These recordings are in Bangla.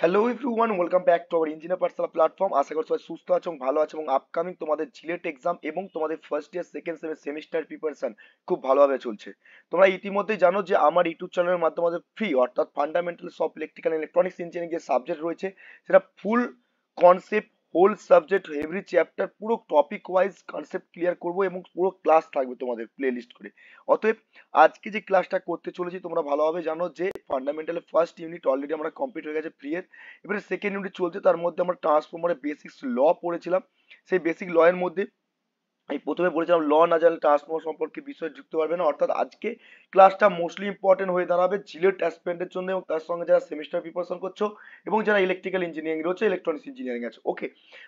Hello everyone welcome back to our engineer personal platform আশা করছি সবাই সুস্থ আছো এবং ভালো আছো এবং আপকামিং তোমাদের জিলেট এক্সাম এবং তোমাদের ফার্স্ট ইয়ার সেকেন্ড সেমের সেমিস্টার প্রিপারেশন খুব ভালোভাবে চলছে তোমরা ইতিমধ্যেই জানো যে আমার ইউটিউব চ্যানেলের মাধ্যমে ফ্রি অর্থাৎ ফান্ডামেন্টাল সব ইলেকট্রিক্যাল ইলেকট্রনিক্স ইঞ্জিনিয়ারিং যে সাবজেক্ট রয়েছে সেটা full concept whole subject every chapter পুরো টপিক ওয়াইজ কনসেপ্ট ক্লিয়ার করব এবং পুরো ক্লাস থাকবে তোমাদের প্লে লিস্ট করে অতএব আজকে যে ক্লাসটা করতে চলেছি তোমরা ভালোভাবে জানো যে ফান্ডামেন্টাল ফার্স্ট ইউনিট অলরেডি আমরা কমপ্লিট হয়ে গেছে প্রিয়ের এবারে সেকেন্ড ইউনিট চলছে তার মধ্যে আমরা ট্রান্সফর্মারের বেসিক্স ল পড়েছিলাম সেই বেসিক ল এর মধ্যে এই প্রথমে বলেছিলাম ল না জানলে ট্রান্সফর্ম সম্পর্কে বিষয়ে যুক্ত পারবে না অর্থাৎ আজকে ক্লাসটা মোস্টলি ইম্পর্টেন্ট হয়ে দাঁড়াবে জিলেট অ্যাসপেন্টের জন্য এবং তার সঙ্গে যারা সেমিস্টার প্রিপারেশন করছো এবং যারা ইলেকট্রিক্যাল ইঞ্জিনিয়ারিং রয়েছে ইলেকট্রনিক্স ইঞ্জিনিয়ারিং আছে ওকে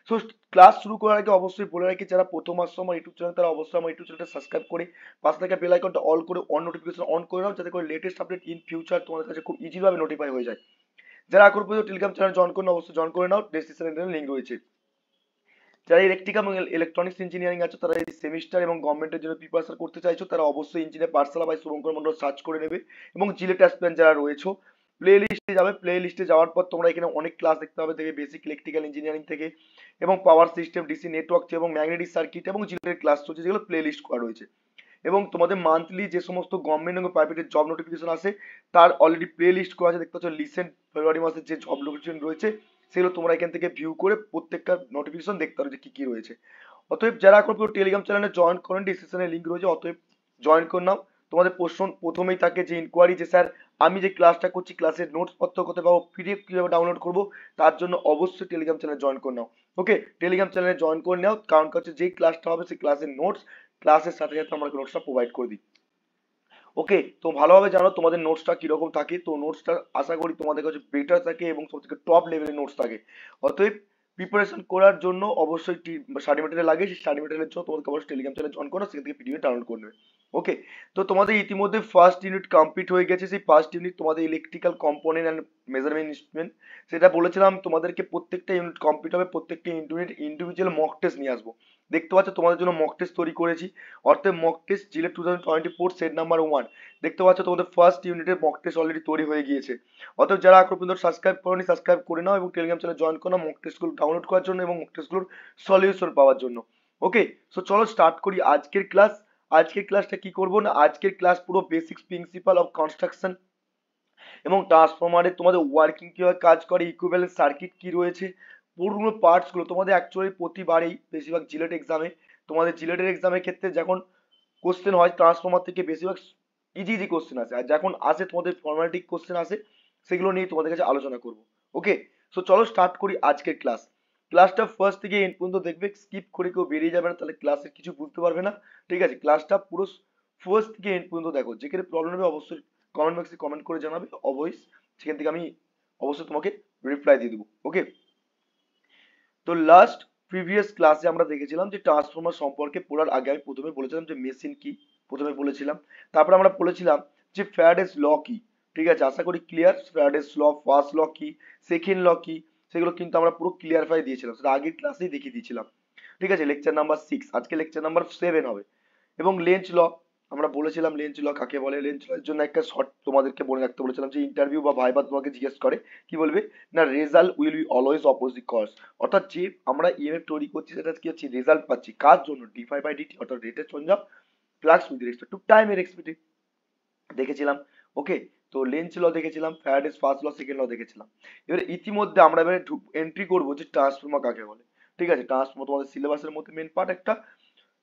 সো ক্লাস শুরু করার আগে অবশ্যই বলে রাখি যারা প্রথম আসছো আমার ইউটিউব চ্যানেল তারা অবশ্যই আমার ইউটিউব চ্যানেলটা সাবস্ক্রাইব করে পাশে থেকে বেল আইকনটা অল করে অন নোটিফিকেশন অন করে নাও যাতে করে লেটেস্ট আপডেট ইন ফিউচার তোমাদের কাছে খুব ইজিভাবে নোটিফাই হয়ে যায় যারা আগ্রহ পর্যন্ত টেলিগ্রাম চ্যানেল জয়েন করুন অবশ্যই জয়েন করে নাও ডেসক্রিপশনে লিঙ্ক রয়েছে যারা ইলেকট্রিক্যাল এবং ইলেকট্রনিক্স ইঞ্জিনিয়ারিং আছে তারা এই সেমিস্টার এবং গভর্নমেন্টের জন্য প্রিপারেশন করতে চাইছো তারা অবশ্যই ইঞ্জিনিয়ার পার্সালা বাই শুভঙ্কর মন্ডল সার্চ করে নেবে এবং জিলেট অ্যাসপেন যারা রয়েছে প্লে লিস্টে যাবে প্লে লিস্টে যাওয়ার পর তোমরা এখানে অনেক ক্লাস দেখতে পাবে থেকে বেসিক ইলেকট্রিক্যাল ইঞ্জিনিয়ারিং থেকে এবং পাওয়ার সিস্টেম ডিসি নেটওয়ার্ক এবং ম্যাগনেটিক সার্কিট এবং জিলেটের ক্লাস চলছে যেগুলো প্লে লিস্ট করা রয়েছে এবং তোমাদের মান্থলি যে সমস্ত গভর্নমেন্ট এবং প্রাইভেটের জব নোটিফিকেশন আছে তার অলরেডি প্লে লিস্ট করা আছে দেখতে পাচ্ছ লিসেন্ট ফেব্রুয়ারি মাসের যে জব নোটিফিকেশন রয়েছে সেগুলো তোমরা এখান থেকে ভিউ করে প্রত্যেকটা নোটিফিকেশন দেখতে পারো যে কি কি রয়েছে অতএব যারা এখন পুরো টেলিগ্রাম চ্যানেলে জয়েন করেন ডিসক্রিপশনে লিঙ্ক রয়েছে অতএব জয়েন করে নাও তোমাদের প্রশ্ন প্রথমেই থাকে যে ইনকোয়ারি যে স্যার আমি যে ক্লাসটা করছি ক্লাসের নোটস পত্র কোথায় পাবো পিডিএফ কিভাবে ডাউনলোড করবো তার জন্য অবশ্যই টেলিগ্রাম চ্যানেলে জয়েন করে নাও ওকে টেলিগ্রাম চ্যানেলে জয়েন করে নাও কারণ হচ্ছে যে ক্লাসটা হবে সেই ক্লাসের নোটস ক্লাসের সাথে সাথে আমরা নোটসটা প্রোভাইড করে দিই ওকে তো ভালোভাবে জানো তোমাদের নোটসটা কিরকম থাকে তো নোটসটা আশা করি তোমাদের কাছে বেটার থাকে এবং সব থেকে টপ লেভেলের নোটস থাকে অতএব প্রিপারেশন করার জন্য অবশ্যই স্টাডি মেটেরিয়াল লাগে সেই স্টাডি মেটেরিয়ালের জন্য তোমাদের অবশ্যই টেলিগ্রাম চ্যানেল জয়েন করো সেখান থেকে পিডিএফ ডাউনলোড করে নেবে ওকে তো তোমাদের ইতিমধ্যে ফার্স্ট ইউনিট কমপ্লিট হয়ে গেছে সেই ফার্স্ট ইউনিট তোমাদের electrical component and measurement instrument সেটা বলেছিলাম তোমাদেরকে প্রত্যেকটা ইউনিট কমপ্লিট হবে প্রত্যেকটা ইউনিট ইন্ডিভিজুয়াল মক টেস্ট নিয়ে আসবো দেখতে পাচ্ছ তোমাদের জন্য মক টেস্ট তৈরি করেছি অর্থাৎ mock test JELET two thousand twenty four set number one দেখতে পাচ্ছ তোমাদের ফার্স্ট ইউনিটের মক টেস্ট অলরেডি তৈরি হয়ে গিয়েছে অর্থাৎ যারা এখন পর্যন্ত সাবস্ক্রাইব করেনি সাবস্ক্রাইব করে নাও এবং টেলিগ্রাম চ্যানেল জয়েন করো মক টেস্টগুলো ডাউনলোড করার জন্য এবং মক টেস্টগুলোর সলিউশন পাওয়ার জন্য ওকে সো চলো স্টার্ট করি আজকের ক্লাস আজকের ক্লাসটা কি করব না আজকের ক্লাস পুরো বেসিক্স প্রিন্সিপাল অফ কনস্ট্রাকশন এবং ট্রান্সফর্মারে তোমাদের ওয়ার্কিং কীভাবে কাজ করে ইকুইভ্যালেন্ট সার্কিট কি রয়েছে পুরনো পার্টসগুলো তোমাদের অ্যাকচুয়ালি প্রতিবারেই বেশিরভাগ জিলেট এক্সামে তোমাদের জিলেটের এক্সামের ক্ষেত্রে যখন কোশ্চেন হয় ট্রান্সফর্মার থেকে বেশিরভাগ ইজি ইজি কোশ্চেন আসে আর যখন আসে তোমাদের ফর্মালিটিক কোশ্চেন আসে সেগুলো নিয়ে তোমাদের কাছে আলোচনা করব ওকে সো চলো স্টার্ট করি আজকের ক্লাস ক্লাসটা ফার্স্ট থেকে এন্ড পর্যন্ত দেখবে স্কিপ করে কেউ বেরিয়ে যাবে না তাহলে ক্লাসের কিছু বুঝতে পারবে না ঠিক আছে ক্লাসটা পুরো ফার্স্ট থেকে এন্ড পর্যন্ত দেখো যেখানে প্রবলেম হবে অবশ্যই কমেন্ট বক্সে কমেন্ট করে জানাবে অবশ্যই সেখান থেকে আমি অবশ্যই তোমাকে রিপ্লাই দিয়ে দেবো ওকে তো লাস্ট প্রিভিয়াস ক্লাসে আমরা দেখেছিলাম যে ট্রান্সফর্মার সম্পর্কে পড়ার আগে আমি প্রথমে বলেছিলাম যে মেশিন কি প্রথমে বলেছিলাম তারপরে আমরা বলেছিলাম যে ফ্যাডেস ল কি ঠিক আছে আশা করি ক্লিয়ার ফ্যাডেস ল ফার্স্ট ল কি সেকেন্ড ল কি সেগুলো কিন্তু আমরা পুরো ক্লিয়ারিফাই দিয়েছিলাম সেটা আগের ক্লাসেই দেখিয়ে দিয়েছিলাম ঠিক আছে লেকচার নাম্বার সিক্স আজকে লেকচার নাম্বার সেভেন হবে এবং লেঞ্চ ল আমরা বলেছিলাম লেঞ্চ ল কাকে বলে লেঞ্চ লের জন্য একটা শর্ট তোমাদেরকে বলে রাখতে বলেছিলাম যে ইন্টারভিউ বা ভাইবা তোমাকে জিজ্ঞেস করে কি বলবে না result will be always opposite cause অর্থাৎ যে আমরা ইএমএফ তৈরি করছি সেটা কি হচ্ছে রেজাল্ট পাচ্ছি কার জন্য ডি ডিফাই বাই ডিটি অর্থাৎ রেটের সঞ্জাম of plus with respect to time এর এক্সপেক্টেড দেখেছিলাম ওকে তো লেন্স ল দেখেছিলাম ইস ফার্স্ট ল সেকেন্ড ল দেখেছিলাম এবার ইতিমধ্যে আমরা এবারে এন্ট্রি করবো যে ট্রান্সফর্মার কাকে বলে ঠিক আছে ট্রান্সফর্মার তোমাদের সিলেবাসের মধ্যে মেন পার্ট একটা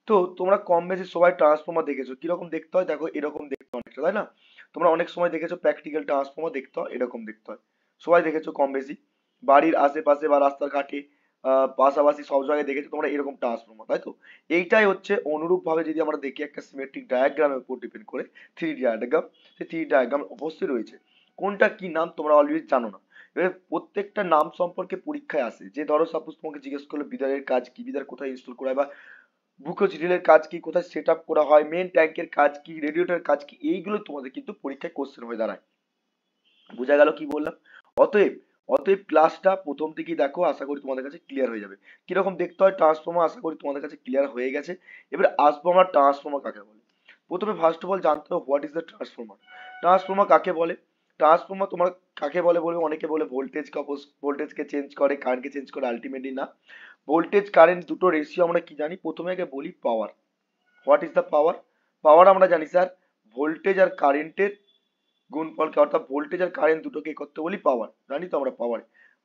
তো তোমরা কম বেশি সবাই ট্রান্সফর্মার দেখেছো কিরকম দেখতে হয় দেখো এরকম দেখতে অনেকটা তাই না তোমরা অনেক সময় দেখেছো প্র্যাকটিক্যাল ট্রান্সফর্মার দেখতে হয় এরকম দেখতে হয় সবাই দেখেছো কম বেশি বাড়ির আশেপাশে বা রাস্তার ঘাটে পাশাপাশি সব জায়গায় দেখেছো তোমরা এরকম ট্রান্সফর্মার তাই তো এইটাই হচ্ছে অনুরূপ ভাবে যদি আমরা দেখি একটা সিমেট্রিক ডায়াগ্রামের উপর ডিপেন্ড করে থ্রি ডায়াগ্রাম সেই থ্রি ডায়াগ্রাম অবশ্যই রয়েছে কোনটা কি নাম তোমরা অলরেডি জানো না এবার প্রত্যেকটা নাম সম্পর্কে পরীক্ষায় আসে যে ধরো সাপোজ তোমাকে জিজ্ঞেস করলো বিদারের কাজ কি বিদার কোথায় ইনস্টল করা হয় বা বুকোজ রিলের কাজ কি কোথায় সেট আপ করা হয় মেন ট্যাঙ্কের কাজ কি রেডিয়েটরের কাজ কি এইগুলো তোমাদের কিন্তু পরীক্ষায় কোশ্চেন হয়ে দাঁড়ায় বোঝা গেল কি বললাম অতএব অতএব ক্লাসটা প্রথম থেকেই দেখো আশা করি তোমাদের কাছে ক্লিয়ার হয়ে যাবে কিরকম দেখতে হয় ট্রান্সফর্মার আশা করি তোমাদের কাছে ক্লিয়ার হয়ে গেছে এবার আসবো আমরা ট্রান্সফর্মার কাকে বলে প্রথমে ফার্স্ট অফ অল জানতে হবে what is the transformer transformer কাকে বলে ট্রান্সফর্মার তোমার কাকে বলে বলবে অনেকে বলে ভোল্টেজ কাপোজ ভোল্টেজকে চেঞ্জ করে কারেন্টকে চেঞ্জ করে আলটিমেটলি না ভোল্টেজ কারেন্ট দুটো রেশিও আমরা কি জানি প্রথমে আগে বলি power what is the power power আমরা জানি স্যার ভোল্টেজ আর কারেন্টের গুণফলকে অর্থাৎ ভোল্টেজ আর কারেন্ট দুটোকে করতে বলি পাওয়ার জানি তো আমরা পাওয়ার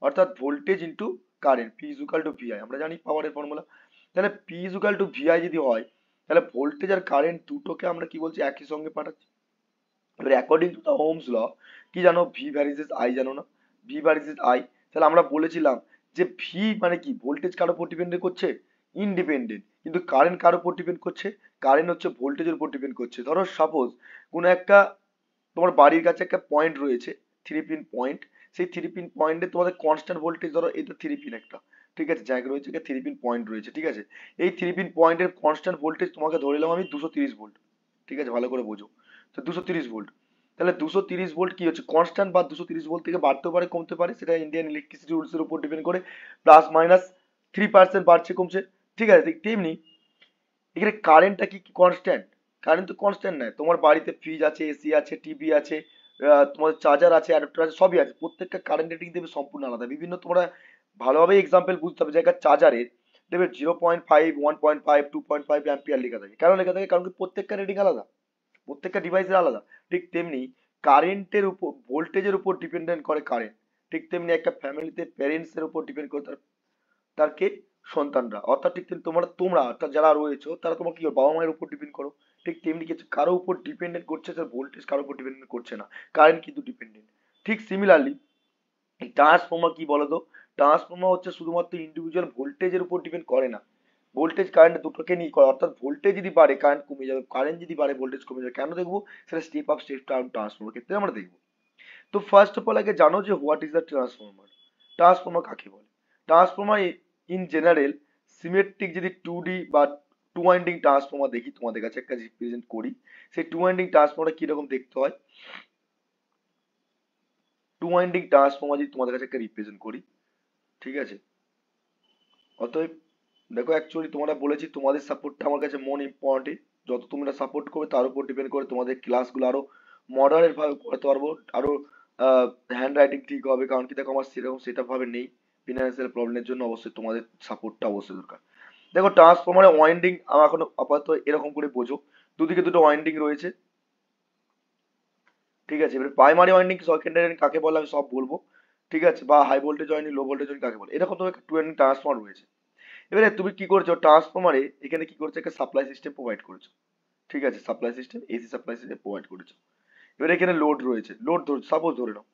অর্থাৎ voltage into current P equal to VI আমরা জানি পাওয়ারের ফর্মুলা তাহলে পি ইজুকাল টু ভিআই যদি হয় তাহলে ভোল্টেজ আর কারেন্ট দুটোকে আমরা কি বলছি একই সঙ্গে পাঠাচ্ছি এবার according to the Ohm's law কি জানো ভি ভ্যারিজেস আই জানো না ভি ভ্যারিজেস আই তাহলে আমরা বলেছিলাম যে ভি মানে কি ভোল্টেজ কার উপর ডিপেন্ড করছে ইনডিপেন্ডেন্ট কিন্তু কারেন্ট কার উপর ডিপেন্ড করছে কারেন্ট হচ্ছে ভোল্টেজের উপর ডিপেন্ড করছে ধরো সাপোজ কোনো একটা তোমার বাড়ির কাছে একটা পয়েন্ট রয়েছে থ্রি পিন পয়েন্ট সেই থ্রি পিন পয়েন্টে তোমাদের কনস্ট্যান্ট ভোল্টেজ ধরো তো থ্রি পিন একটা ঠিক আছে জায়গা রয়েছে একটা থ্রি পিন পয়েন্ট রয়েছে ঠিক আছে এই থ্রি পিন পয়েন্টের কনস্ট্যান্ট ভোল্টেজ তোমাকে ধরে নিলাম আমি দুশো তিরিশ ভোল্ট ঠিক আছে ভালো করে বোঝো তো দুশো তিরিশ ভোল্ট তাহলে দুশো তিরিশ ভোল্ট কি হচ্ছে কনস্ট্যান্ট বা দুশো তিরিশ ভোল্ট থেকে বাড়তেও পারে কমতে পারে সেটা ইন্ডিয়ান ইলেকট্রিসিটি রুলসের উপর ডিপেন্ড করে প্লাস মাইনাস থ্রি পার্সেন্ট বাড়ছে কমছে ঠিক আছে তেমনি এখানে কারেন্টটা কি কনস্ট্যান্ট কারেন্ট তো কনস্ট্যান্ট নেয় তোমার বাড়িতে ফ্রিজ আছে এসি আছে টিভি আছে তোমার চার্জার আছে অ্যাডাপ্টার আছে সবই আছে প্রত্যেকটা কারেন্ট রেটিং দেবে সম্পূর্ণ আলাদা বিভিন্ন তোমরা ভালোভাবে এক্সাম্পল বুঝতে হবে একটা চার্জারের দেবে zero point five one point five two point five ampere লেখা থাকে কেন লেখা থাকে কারণ কি প্রত্যেকটা রেটিং আলাদা প্রত্যেকটা ডিভাইসের আলাদা ঠিক তেমনি কারেন্টের উপর ভোল্টেজের উপর ডিপেন্ডেন্ট করে কারেন্ট ঠিক তেমনি একটা ফ্যামিলিতে প্যারেন্টসের উপর ডিপেন্ড করে তার তার কে সন্তানরা অর্থাৎ ঠিক তেমনি তোমরা তোমরা অর্থাৎ যারা রয়েছো তারা তোমার কি বাবা মায়ের উপর ডিপেন্ড করো ঠিক তেমনি কিছু কারো উপর ডিপেন্ডেন্ট করছে স্যার ভোল্টেজ কারো উপর ডিপেন্ডেন্ট করছে না কারেন্ট কিন্তু ডিপেন্ডেন্ট ঠিক সিমিলারলি ট্রান্সফর্মার কি বলতো ট্রান্সফর্মার হচ্ছে শুধুমাত্র ইন্ডিভিজুয়াল ভোল্টেজের উপর ডিপেন্ড করে না ভোল্টেজ কারেন্ট দুটোকে নিয়ে করে অর্থাৎ ভোল্টেজ যদি বাড়ে কারেন্ট কমে যাবে কারেন্ট যদি বাড়ে ভোল্টেজ কমে যাবে কেন দেখবো সেটা step up step down transformer ক্ষেত্রে আমরা দেখবো তো ফার্স্ট অফ অল আগে জানো যে what is the transformer transformer কাকে বলে ট্রান্সফর্মার ইন জেনারেল সিমেট্রিক যদি টু ডি বা টু ওয়াইন্ডিং ট্রান্সফর্মার দেখি তোমাদের কাছে একটা রিপ্রেজেন্ট করি সেই টু ওয়াইন্ডিং ট্রান্সফর্মারটা কীরকম দেখতে হয় টু ওয়াইন্ডিং ট্রান্সফর্মার যদি তোমাদের কাছে একটা রিপ্রেজেন্ট করি ঠিক আছে অতএব দেখো অ্যাকচুয়ালি তোমরা বলেছি তোমাদের সাপোর্টটা আমার কাছে মন ইম্পর্টেন্ট যত তোমরা সাপোর্ট করবে তার উপর ডিপেন্ড করে তোমাদের ক্লাসগুলো আরো মডারেট ভাবে করতে পারবো আরো হ্যান্ড রাইটিং ঠিক হবে কারণ কি দেখো আমার সেরকম সেটা ভাবে নেই ফিনান্সিয়াল প্রবলেমের জন্য অবশ্যই তোমাদের সাপোর্টটা অবশ্যই দরকার দেখো ট্রান্সফরমারের ওয়াইন্ডিং আমার এখন আপাতত এরকম করে বোঝো দুদিকে দুটো ওয়াইন্ডিং রয়েছে ঠিক আছে এবার প্রাইমারি ওয়াইন্ডিং সেকেন্ডারি কাকে বলে আমি সব বলবো ঠিক আছে বা high voltage winding low voltage winding কাকে বলে এরকম তোমার টু ওয়াইন্ডিং ট্রান্সফর্মার রয়েছে এবারে তুমি কি করছো ট্রান্সফর্মারে এখানে কি করছো একটা সাপ্লাই সিস্টেম প্রোভাইড করছো ঠিক আছে supply system AC supply system provide করেছো এবার এখানে লোড রয়েছে লোড ধরছো সাপোজ ধরে নাও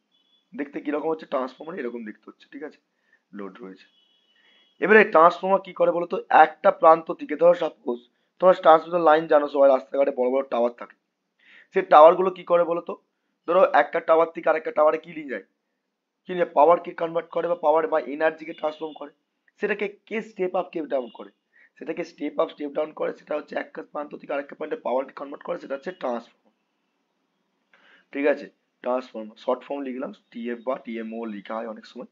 দেখতে কিরকম হচ্ছে ট্রান্সফর্মার এরকম দেখতে হচ্ছে ঠিক আছে লোড রয়েছে এবারে ট্রান্সফর্মার কি করে বলতো একটা প্রান্ত থেকে ধরো সাপোজ তোমার ট্রান্সমিটার লাইন জানো সবাই রাস্তাঘাটে বড় বড় টাওয়ার থাকে সেই টাওয়ারগুলো কি করে বলতো ধরো একটা টাওয়ার থেকে আরেকটা টাওয়ারে কি নিয়ে যায় কি নিয়ে পাওয়ারকে কনভার্ট করে বা পাওয়ার বা এনার্জিকে ট্রান্সফর্ম করে সেটাকে কে স্টেপ আপ কে ডাউন করে সেটাকে স্টেপ আপ স্টেপ ডাউন করে সেটা হচ্ছে এক প্রান্ত থেকে আরেকটা প্রান্তে পাওয়ারকে কনভার্ট করে সেটা হচ্ছে ট্রান্সফর্ম ঠিক আছে ট্রান্সফর্মার শর্ট ফর্ম লিখলাম টিএফ বা টিএমও লেখা হয় অনেক সময়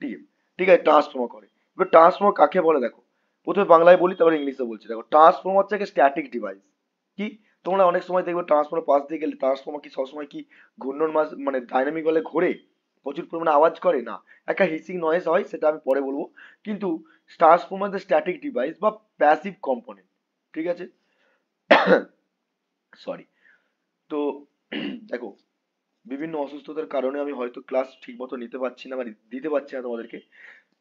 টিএফ ঠিক আছে ট্রান্সফর্মার করে এবার ট্রান্সফর্মার কাকে বলে দেখো প্রথমে বাংলায় বলি তারপর ইংলিশে বলছি দেখো ট্রান্সফর্মার হচ্ছে একটা স্ট্যাটিক ডিভাইস কি তোমরা অনেক সময় দেখবে ট্রান্সফর্মার পাশ দিয়ে গেলে ট্রান্সফর্মার কি সবসময় কি ঘূর্ণন মাস মানে ডাইনামিক হলে ঘোরে প্রচুর পরিমাণে আওয়াজ করে না একটা হিসিং নয়েস হয় সেটা আমি পরে বলবো কিন্তু ট্রান্সফর্মার দ্য স্ট্যাটিক ডিভাইস বা প্যাসিভ কম্পোনেন্ট ঠিক আছে সরি তো দেখো বিভিন্ন অসুস্থতার কারণে আমি হয়তো ক্লাস ঠিক মতো নিতে পারছি না মানে দিতে পারছি না তোমাদেরকে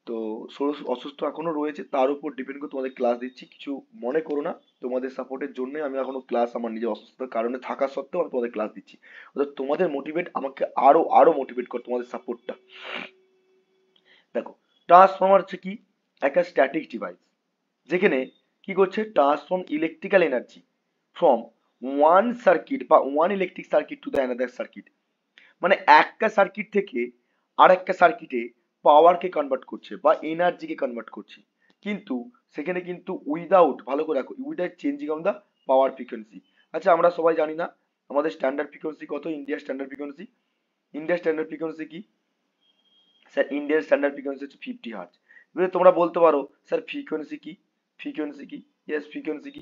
তো সোর্স অসুস্থ এখনো রয়েছে তার উপর ডিপেন্ড করে তোমাদের ক্লাস দিচ্ছি কিছু মনে করো না তোমাদের সাপোর্টের জন্য আমি এখনো ক্লাস আমার নিজের অসুস্থতার কারণে থাকা সত্ত্বেও আমি তোমাদের ক্লাস দিচ্ছি তোমাদের মোটিভেট আমাকে আরো আরো মোটিভেট কর তোমাদের সাপোর্টটা দেখো ট্রান্সফর্মার হচ্ছে কি একটা স্ট্যাটিক ডিভাইস যেখানে কি করছে transform electrical energy from one circuit বা one electric circuit to the another circuit মানে একটা সার্কিট থেকে আর একটা সার্কিটে পাওয়ারকে কনভার্ট করছে বা এনার্জিকে কনভার্ট করছে কিন্তু সেখানে কিন্তু উইদাউট ভালো করে রাখো without changing on the power frequency আচ্ছা আমরা সবাই জানি না আমাদের স্ট্যান্ডার্ড ফ্রিকোয়েন্সি কত ইন্ডিয়ার স্ট্যান্ডার্ড ফ্রিকোয়েন্সি ইন্ডিয়ার স্ট্যান্ডার্ড ফ্রিকোয়েন্সি কি স্যার ইন্ডিয়ার স্ট্যান্ডার্ড ফ্রিকোয়েন্সি হচ্ছে ফিফটি হার্জ এবারে তোমরা বলতে পারো স্যার ফ্রিকোয়েন্সি কি ফ্রিকোয়েন্সি কি ইয়েস ফ্রিকোয়েন্সি কি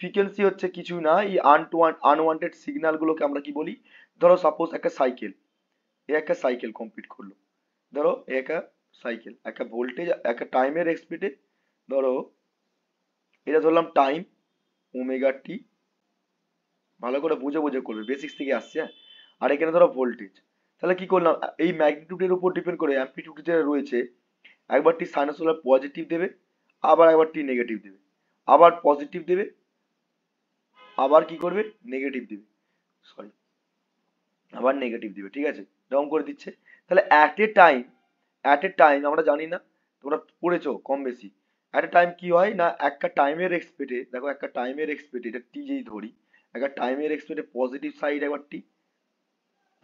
ফ্রিকোয়েন্সি হচ্ছে কিছুই না এই আনওয়ান আনওয়ান্টেড সিগন্যালগুলোকে আমরা কি বলি ধরো সাপোজ একটা সাইকেল এ একটা সাইকেল কমপ্লিট করলো ধরো একা সাইকেল একটা ভোল্টেজ একটা টাইমের স্পিডে ধরো এটা ধরলাম টাইম ওমেগা টি ভালো করে বুঝে বুঝে করবে বেসিক্স থেকে আসছে হ্যাঁ আর এখানে ধরো ভোল্টেজ তাহলে কি করলাম এই ম্যাগনিটিউডের উপর ডিপেন্ড করে অ্যাম্পলিটিউড যেটা রয়েছে একবার টি সাইনোসোলার পজিটিভ দেবে আবার একবার টি নেগেটিভ দেবে আবার পজিটিভ দেবে আবার কি করবে নেগেটিভ দেবে সরি আবার নেগেটিভ দেবে ঠিক আছে ডাউন করে দিচ্ছে তাহলে at a time at a time আমরা জানি না তোমরা পড়েছো কম বেশি অ্যাট এ টাইম কি হয় না একটা টাইমের এক্সপেক্টে দেখো একটা টাইমের এক্সপেক্টে এটা টি যেই ধরি একটা টাইমের এক্সপেক্টে পজিটিভ সাইড একবার টি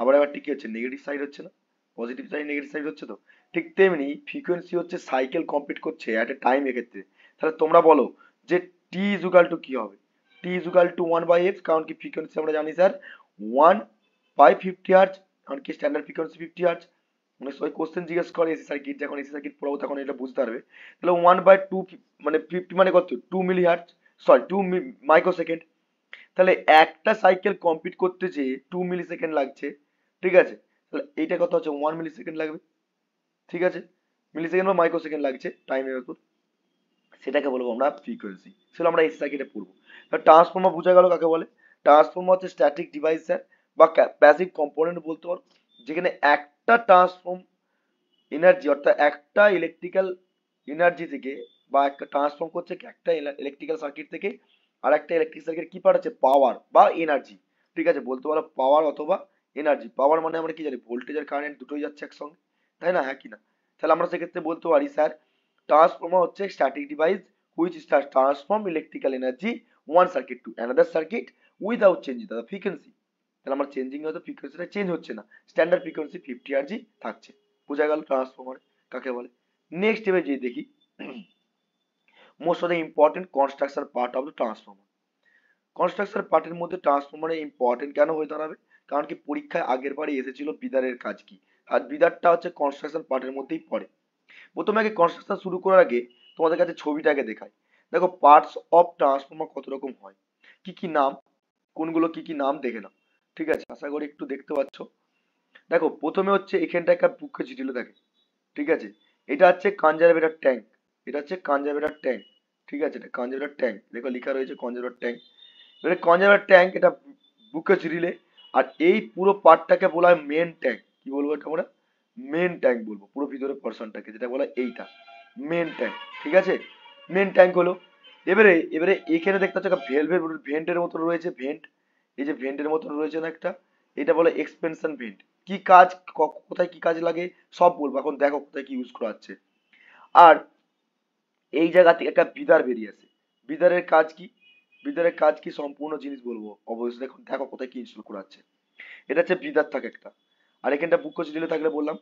আবার একবার টি কি হচ্ছে নেগেটিভ সাইড হচ্ছে না পজিটিভ সাইড নেগেটিভ সাইড হচ্ছে তো ঠিক তেমনি ফ্রিকোয়েন্সি হচ্ছে সাইকেল কমপ্লিট করছে অ্যাট এ টাইম এক্ষেত্রে তাহলে তোমরা বলো যে টি ইজুকাল টু কি হবে T equal to one by F কারণ কি ফ্রিকোয়েন্সি আমরা জানি sir one by fifty hertz কারণ কি স্ট্যান্ডার্ড ফ্রিকোয়েন্সি ফিফটি হার্জ মানে সবাই কোশ্চেন জিজ্ঞেস করে এসি সার্কিট যখন এসি সার্কিট পড়বো তখন এটা বুঝতে পারবে তাহলে ওয়ান বাই টু মানে ফিফটি মানে কত two milli hertz sorry two micro second তাহলে একটা সাইকেল কমপ্লিট করতে যেয়ে টু মিলি সেকেন্ড লাগছে ঠিক আছে তাহলে এইটা কত হচ্ছে ওয়ান মিলি সেকেন্ড লাগবে ঠিক আছে মিলি সেকেন্ড বা মাইক্রো সেকেন্ড লাগছে টাইমের উপর সেটাকে বলবো আমরা ফ্রিকোয়েন্সি সেগুলো আমরা এসি সার্কিটে পড়বো ট্রান্সফর্মার বোঝা গেল কাকে বলে ট্রান্সফর্মার হচ্ছে স্ট্যাটিক ডিভাইস স্যার বা প্যাসিভ কম্পোনেন্ট বলতে পারো যেখানে একটা ট্রান্সফর্ম এনার্জি অর্থাৎ একটা ইলেকট্রিক্যাল এনার্জি থেকে বা একটা ট্রান্সফর্ম করছে একটা ইলেকট্রিক্যাল সার্কিট থেকে আর একটা ইলেকট্রিক সার্কিট কি পাঠাচ্ছে পাওয়ার বা এনার্জি ঠিক আছে বলতে পারো পাওয়ার অথবা এনার্জি পাওয়ার মানে আমরা কি জানি ভোল্টেজ আর কারেন্ট দুটোই যাচ্ছে একসঙ্গে তাই না হ্যাঁ কিনা তাহলে আমরা সেক্ষেত্রে বলতে পারি স্যার ট্রান্সফর্মার হচ্ছে static device which transform electrical energy one circuit to another circuit without change the frequency তাহলে আমার চেঞ্জিং হয়তো ফ্রিকোয়েন্সিটা চেঞ্জ হচ্ছে না স্ট্যান্ডার্ড ফ্রিকোয়েন্সি ফিফটি আরজি থাকছে বোঝা গেল ট্রান্সফর্মার কাকে বলে নেক্সট এবার যে দেখি most of the important construction part of the transformer construction পার্টের মধ্যে ট্রান্সফর্মারে ইম্পর্টেন্ট কেন হয়ে দাঁড়াবে কারণ কি পরীক্ষায় আগের বারে এসেছিল বিদারের কাজ কি আর বিদারটা হচ্ছে কনস্ট্রাকশন পার্টের মধ্যেই পড়ে প্রথমে আগে কনস্ট্রাকশন শুরু করার আগে তোমাদের কাছে ছবিটাকে দেখাই দেখো পার্টস অফ ট্রান্সফর্মার কত রকম হয় কি কি নাম কোনগুলো কি কি নাম দেখে নাও ঠিক আছে আশা করি একটু দেখতে পাচ্ছ দেখো প্রথমে হচ্ছে এখানটা একটা বুকে ছিটিল থাকে ঠিক আছে এটা হচ্ছে কাঞ্জারভেটার ট্যাঙ্ক এটা হচ্ছে কাঞ্জারভেটার ট্যাঙ্ক ঠিক আছে এটা কাঞ্জারভেটার ট্যাঙ্ক দেখো লেখা রয়েছে কনজারভেটর ট্যাঙ্ক এবারে কনজারভেটর ট্যাঙ্ক এটা বুকে ছিটিলে আর এই পুরো পার্টটাকে বলা হয় মেন ট্যাঙ্ক কি বলবো এটা আমরা মেন ট্যাঙ্ক বলবো পুরো ভিতরে পার্সনটাকে যেটা বলা এইটা মেন ট্যাঙ্ক ঠিক আছে মেন ট্যাঙ্ক হলো এবারে এবারে এখানে দেখতে হচ্ছে একটা ভেলভেট ভেন্টের মতো রয়েছে ভেন্ট এই যে ভেন্টের মতন রয়েছে না একটা এটা বলে এক্সপেনশন ভেন্ট কি কাজ কোথায় কি কাজ লাগে সব বলবো এখন দেখো কোথায় কি ইউজ করা হচ্ছে আর এই জায়গা থেকে একটা বিদার বেরিয়ে আছে বিদারের কাজ কি বিদারের কাজ কি সম্পূর্ণ জিনিস বলবো অবশ্যই দেখো দেখো কোথায় কি ইনস্টল করা হচ্ছে এটা হচ্ছে বিদার থাকে একটা আর এখানটা বুক কোচ দিলে থাকলে বললাম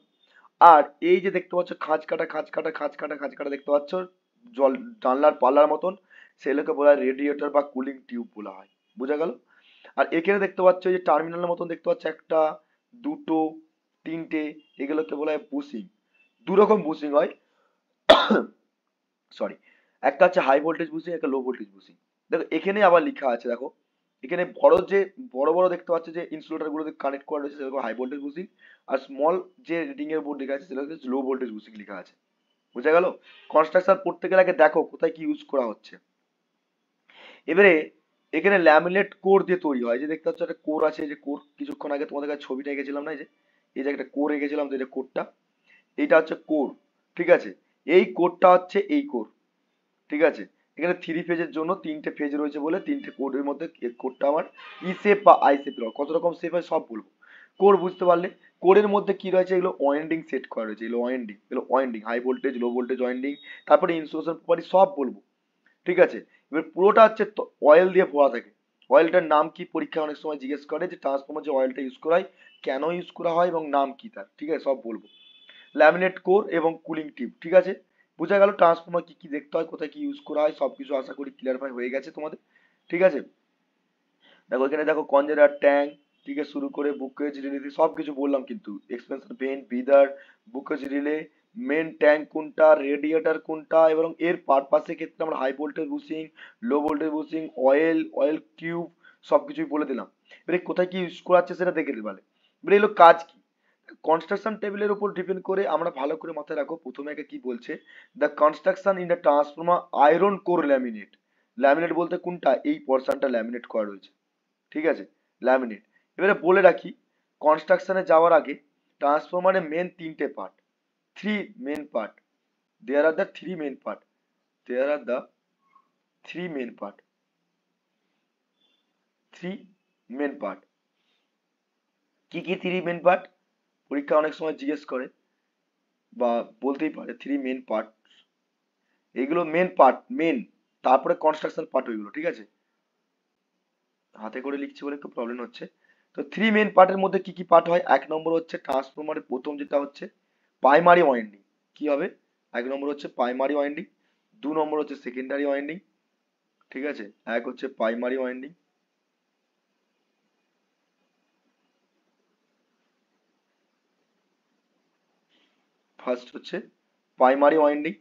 আর এই যে দেখতে পাচ্ছ খাঁজ কাটা খাঁজ কাটা খাঁজ কাটা খাঁজ কাটা দেখতে পাচ্ছ জল জানলার পাল্লার মতন সেগুলোকে বলা হয় রেডিয়েটর বা কুলিং টিউব বলা হয় বোঝা গেল আর এখানে দেখতে পাচ্ছ যে টার্মিনালের মতন দেখতে পাচ্ছ একটা দুটো তিনটে এগুলোকে বলা হয় বুসিং দু রকম বুসিং হয় সরি একটা হচ্ছে হাই ভোল্টেজ বুসিং একটা লো ভোল্টেজ বুসিং দেখো এখানে আবার লেখা আছে দেখো এখানে বড় যে বড় বড় দেখতে পাচ্ছ যে ইনসুলেটার গুলোতে কানেক্ট করা রয়েছে সেগুলো হাই ভোল্টেজ বুসিং আর স্মল যে রিডিং এর বোর্ড লেখা আছে সেটা হচ্ছে লো ভোল্টেজ বুসিং লেখা আছে বুঝা গেল কনস্ট্রাকশন পড়তে গেলে আগে দেখো কোথায় কি ইউজ করা হচ্ছে এবারে এখানে ল্যামিনেট কোর দিয়ে তৈরি হয় যে দেখতে পাচ্ছ একটা কোর আছে যে কোর কিছুক্ষণ আগে তোমাদের কাছে ছবিটা এঁকেছিলাম না এই যে এই যে একটা কোর এঁকেছিলাম যে কোরটা এইটা হচ্ছে কোর ঠিক আছে এই কোরটা হচ্ছে এই কোর ঠিক আছে এখানে থ্রি ফেজের জন্য তিনটে ফেজ রয়েছে বলে তিনটে কোডের মধ্যে কোডটা আমার ই e সেপ বা আই সেপ কত রকম সেপ হয় সব বলবো কোর বুঝতে পারলে কোরের মধ্যে কি রয়েছে এগুলো ওয়েন্ডিং সেট করা রয়েছে এগুলো ওয়েন্ডিং এগুলো winding high voltage low voltage winding তারপরে ইনসুলেশন প্রপার্টি সব বলবো ঠিক আছে এবার পুরোটা হচ্ছে অয়েল দিয়ে ভরা থাকে অয়েলটার নাম কি পরীক্ষা অনেক সময় জিজ্ঞেস করে যে ট্রান্সফর্মার যে অয়েলটা ইউজ করা হয় কেন ইউজ করা হয় এবং নাম কি তার ঠিক আছে সব বলবো ল্যামিনেট কোর এবং কুলিং টিপ ঠিক আছে বোঝা গেল ট্রান্সফর্মার কি কি দেখতে হয় কোথায় কি ইউজ করা হয় সব কিছু আশা করি ক্লিয়ারফাই হয়ে গেছে তোমাদের ঠিক আছে দেখো এখানে দেখো কনজেরার ট্যাঙ্ক থেকে শুরু করে বুকেজ রিলে সব কিছু বললাম কিন্তু expansion pen breather Buchholz relay main tank কোনটা রেডিয়েটার কোনটা এবং এর পারপাসের ক্ষেত্রে আমরা high voltage bushing low voltage bushing oil oil cube সব কিছুই বলে দিলাম এবারে কোথায় কি ইউজ করা সেটা দেখে দিতে পারে এবারে এলো কাজ কি কনস্ট্রাকশন টেবিলের উপর ডিপেন্ড করে আমরা ভালো করে মাথায় রাখো প্রথমে একে কি বলছে the construction in the transformer iron core laminate laminate বলতে কোনটা এই পর্সানটা ল্যামিনেট করা রয়েছে ঠিক আছে ল্যামিনেট এবারে বলে রাখি কনস্ট্রাকশনে যাওয়ার আগে ট্রান্সফর্মারের মেন তিনটে part three main part there are the three main part there are the three main part three main part কি কি থ্রি মেন পার্ট পরীক্ষা অনেক সময় জিজ্ঞেস করে বা বলতেই পারে থ্রি মেন পার্ট এগুলো মেন পার্ট মেন তারপরে কনস্ট্রাকশন পার্ট ওইগুলো ঠিক আছে হাতে করে লিখছি বলে একটু প্রবলেম হচ্ছে তো থ্রি মেন পার্টের মধ্যে কি কি পার্ট হয় এক নম্বর হচ্ছে ট্রান্সফরমারের প্রথম যেটা হচ্ছে প্রাইমারি ওয়াইন্ডিং কি হবে এক নম্বর হচ্ছে প্রাইমারি ওয়াইন্ডিং দু নম্বর হচ্ছে সেকেন্ডারি ওয়াইন্ডিং ঠিক আছে এক হচ্ছে প্রাইমারি ওয়াইন্ডিং ফার্স্ট হচ্ছে প্রাইমারি ওয়াইন্ডিং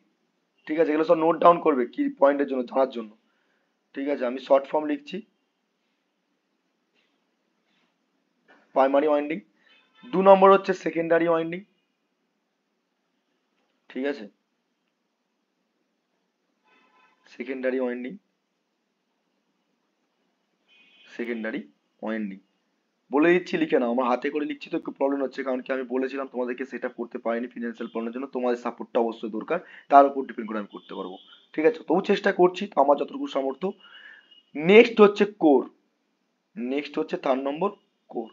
ঠিক আছে এগুলো সব নোট ডাউন করবে কি পয়েন্টের জন্য জানার জন্য ঠিক আছে আমি শর্ট ফর্ম লিখছি প্রাইমারি ওয়াইন্ডিং দু নম্বর হচ্ছে সেকেন্ডারি ওয়াইন্ডিং ঠিক আছে সেকেন্ডারি ওয়াইন্ডিং সেকেন্ডারি ওয়াইন্ডিং বলে দিচ্ছি লিখে নাও আমার হাতে করে লিখছি তো একটু প্রবলেম হচ্ছে কারণ কি আমি বলেছিলাম তোমাদেরকে সেটা করতে পারিনি ফিনান্সিয়াল প্রবলেমের জন্য তোমাদের সাপোর্টটা অবশ্যই দরকার তার উপর ডিপেন্ড করে আমি করতে পারবো ঠিক আছে তবু চেষ্টা করছি তো আমার যতটুকু সামর্থ্য নেক্সট হচ্ছে কোর নেক্সট হচ্ছে তার নম্বর কোর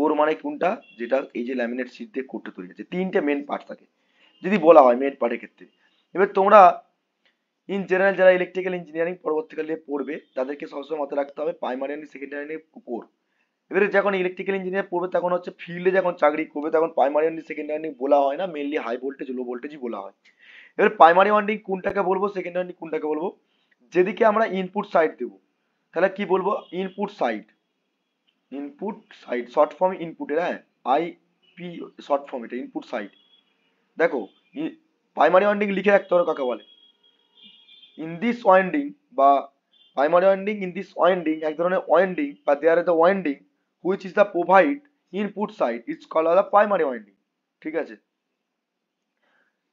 কোর মানে কোনটা যেটা এই যে ল্যামিনেট সিট দিয়ে কোরটা তৈরি হচ্ছে তিনটে মেন পার্ট থাকে যদি বলা হয় মেন পার্টের ক্ষেত্রে এবার তোমরা ইন জেনারেল যারা ইলেকট্রিক্যাল ইঞ্জিনিয়ারিং পরবর্তীকালে পড়বে তাদেরকে সবসময় মাথায় রাখতে হবে প্রাইমারি অ্যান্ড সেকেন্ডারি কোর এবারে যখন ইলেকট্রিক্যাল ইঞ্জিনিয়ার পড়বে তখন হচ্ছে ফিল্ডে যখন চাকরি করবে তখন প্রাইমারি অ্যান্ড সেকেন্ডারি ওয়ান্ডিং বলা হয় না মেনলি হাই ভোল্টেজ লো ভোল্টেজই বলা হয় এবার প্রাইমারি ওয়ান্ডিং কোনটাকে বলবো সেকেন্ডারি কোনটাকে বলবো যেদিকে আমরা ইনপুট সাইড দেবো তাহলে কি বলবো input side input side short form ইনপুটের হ্যাঁ আইপি শর্ট ফর্ম এটা ইনপুট সাইট দেখো প্রাইমারি ওয়াইন্ডিং লিখে রাখতে হবে কাকে বলে ইন দিস ওয়াইন্ডিং বা primary winding in this winding এক ধরনের ওয়াইন্ডিং বা there is the winding which is the provide input side it's call the primary winding ঠিক আছে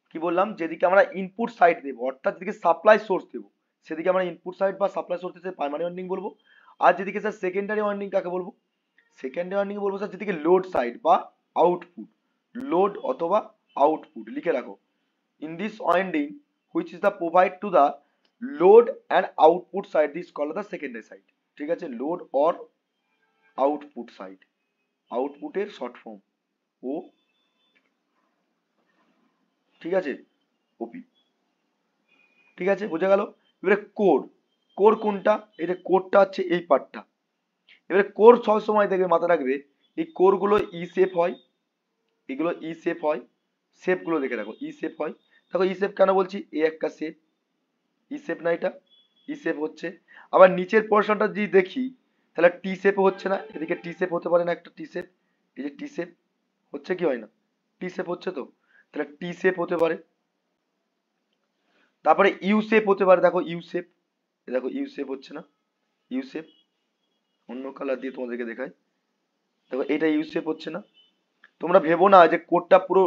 কি বললাম যেদিকে আমরা ইনপুট সাইট দেবো অর্থাৎ যেদিকে সাপ্লাই সোর্স দেবো সেদিকে আমরা ইনপুট সাইট বা সাপ্লাই সোর্স প্রাইমারি ওয়াইন্ডিং বলবো আর যেদিকে স্যার সেকেন্ডারি ওয়াইন্ডিং কাকে বলবো সেকেন্ড ওয়ার্নিং বলবো স্যার যেদিকে লোড সাইড বা আউটপুট লোড অথবা আউটপুট লিখে রাখো in this winding which is the provide to the load and output side this call the secondary side ঠিক আছে লোড অর আউটপুট সাইড আউটপুটের শর্ট ফর্ম ও ঠিক আছে ওপি ঠিক আছে বোঝা গেল এবারে কোড কোর কোনটা এই যে কোডটা হচ্ছে এই পার্টটা এবারে কোর সব সময় দেখবে মাথা রাখবে এই কোরগুলো ই সেফ হয় এগুলো ই সেফ হয় গুলো দেখে রাখো ই সেফ হয় দেখো ই সেফ কেন বলছি এ একটা সেফ ই সেফ না এটা ই সেফ হচ্ছে আবার নিচের পোর্শনটা যদি দেখি তাহলে টি সেফ হচ্ছে না এদিকে টি সেফ হতে পারে না একটা টি সেফ এই যে টি সেফ হচ্ছে কি হয় না টি সেফ হচ্ছে তো তাহলে টি সেফ হতে পারে তারপরে ইউ সেফ হতে পারে দেখো ইউ সেফ দেখো ইউ সেফ হচ্ছে না ইউ সেফ অন্য কালার দিয়ে তোমাদেরকে দেখাই দেখো এটা ইউ শেপ হচ্ছে না তোমরা ভেবো না যে কোডটা পুরো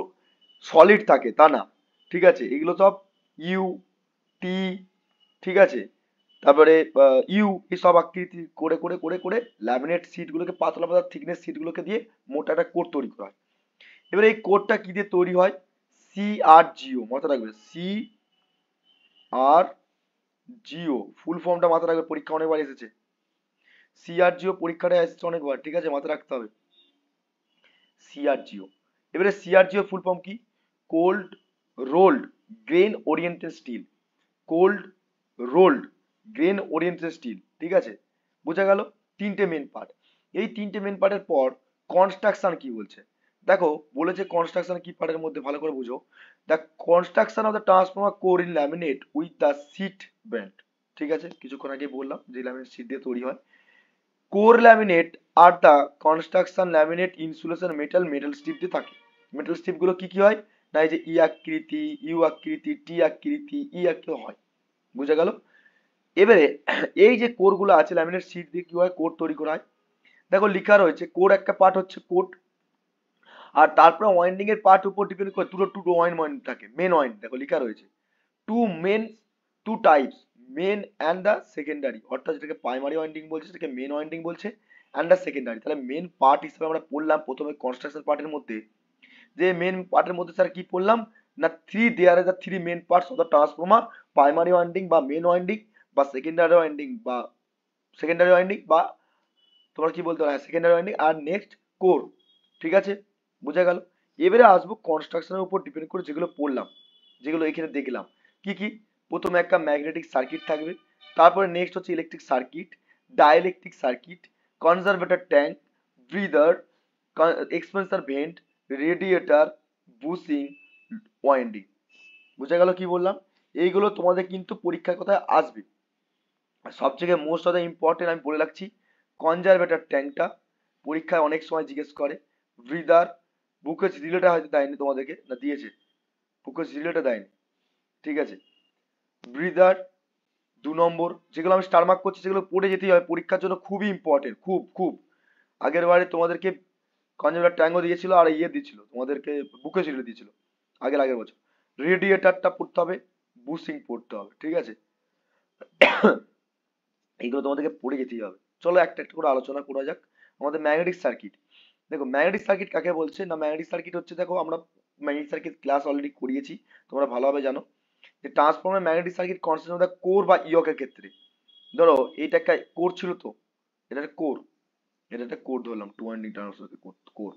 সলিড থাকে তা না ঠিক আছে এগুলো সব ইউ টি ঠিক আছে তারপরে ইউ এসব আকৃতি করে করে করে করে ল্যামিনেট সিটগুলোকে পাতলা পাতলা থিকনেস সিটগুলোকে দিয়ে মোটা একটা কোড তৈরি করা হয় এবারে এই কোডটা কি দিয়ে তৈরি হয় সি আর জিও মাথা রাখবে সি আর জিও ফুল ফর্মটা মাথা রাখবে পরীক্ষা অনেকবার এসেছে সিআরজিও পরীক্ষাটা এসছে অনেকবার ঠিক আছে মাথায় রাখতে হবে সিআরজিও এবারে সিআরজিও ফুল ফর্ম কি cold rolled grain oriented steel cold rolled grain oriented steel ঠিক আছে বোঝা গেল তিনটে মেন পার্ট এই তিনটে মেন পার্টের পর কনস্ট্রাকশন কি বলছে দেখো বলেছে কনস্ট্রাকশন কি পার্টের মধ্যে ভালো করে বুঝো the construction of the transformer core in laminate with the sheet band ঠিক আছে কিছুক্ষণ আগে বললাম যে ল্যামিনেট সিট দিয়ে তৈরি হয় কোর ল্যামিনেট আর the construction laminate insulation metal metal strip দিয়ে থাকে মেটাল স্ট্রিপগুলো কি কি হয় না এই যে ই আকৃতি ইউ আকৃতি টি আকৃতি ই আকৃতি হয় বোঝা গেল এবারে এই যে কোরগুলো আছে ল্যামিনেট শীট দিয়ে কি হয় কোড তৈরি করা হয় দেখো লেখা রয়েছে কোড একটা পার্ট হচ্ছে কোড আর তারপরে ওয়াইন্ডিং এর পার্ট উপর ডিপেন্ড করে দুটো টু ওয়াইন ওয়াইন থাকে মেন ওয়াইন দেখো লেখা রয়েছে two main two types main and the secondary অর্থাৎ যেটাকে প্রাইমারি ওয়াইন্ডিং বলছে সেটাকে মেন ওয়াইন্ডিং বলছে অ্যান্ড দ্য সেকেন্ডারি তাহলে মেন পার্ট হিসেবে আমরা পড়লাম প্রথমে কনস্ট্রাকশন পার্টের মধ্যে যে মেন পার্টের মধ্যে স্যার কি পড়লাম না three there the three main parts of the transformer primary winding বা মেন ওয়াইন্ডিং বা সেকেন্ডারি ওয়াইন্ডিং বা সেকেন্ডারি ওয়াইন্ডিং বা তোমরা কি বলতে পারো সেকেন্ডারি ওয়াইন্ডিং আর নেক্সট কোর ঠিক আছে বোঝা গেল এবারে আসবো কনস্ট্রাকশনের উপর ডিপেন্ড করে যেগুলো পড়লাম যেগুলো এখানে দেখলাম কি কি প্রথমে একটা ম্যাগনেটিক সার্কিট থাকবে তারপরে নেক্সট হচ্ছে electric circuit dielectric circuit conservator tank breather expansion vent radiator bushing winding বুঝে গেল কি বললাম এইগুলো তোমাদের কিন্তু পরীক্ষার কথায় আসবে সব থেকে মোস্ট অফ দ্য ইম্পর্টেন্ট আমি বলে রাখছি কনজারভেটার ট্যাঙ্কটা পরীক্ষায় অনেক সময় জিজ্ঞেস করে ব্রিদার বুকের রিলেটা হয়তো দেয়নি তোমাদেরকে না দিয়েছে বুকের রিলেটা দেয়নি ঠিক আছে ব্রিদার দু নম্বর যেগুলো আমি স্টার মার্ক করছি সেগুলো পড়ে যেতেই হবে পরীক্ষার জন্য খুবই ইম্পর্টেন্ট খুব খুব আগের বারে তোমাদেরকে কনজামুলার ট্যাঙ্গো দিয়েছিল আর ইয়ে দিয়েছিল তোমাদেরকে বুকে ছিঁড়ে দিয়েছিল আগের আগের বছর রেডিয়েটারটা পড়তে হবে বুসিং পড়তে হবে ঠিক আছে এইগুলো তোমাদেরকে পড়ে যেতেই হবে চলো একটা একটা করে আলোচনা করা যাক আমাদের ম্যাগনেটিক সার্কিট দেখো ম্যাগনেটিক সার্কিট কাকে বলছে না ম্যাগনেটিক সার্কিট হচ্ছে দেখো আমরা ম্যাগনেটিক সার্কিট ক্লাস অলরেডি করিয়েছি তোমরা ভালোভাবে জানো যে transformer magnetic circuit consist of core বা ইয়কের ক্ষেত্রে ধরো এইটা একটা কোর ছিল তো এটা একটা কোর এটা একটা কোর ধরলাম টু ওয়ান্ডিং ট্রান্সফর্মার কোর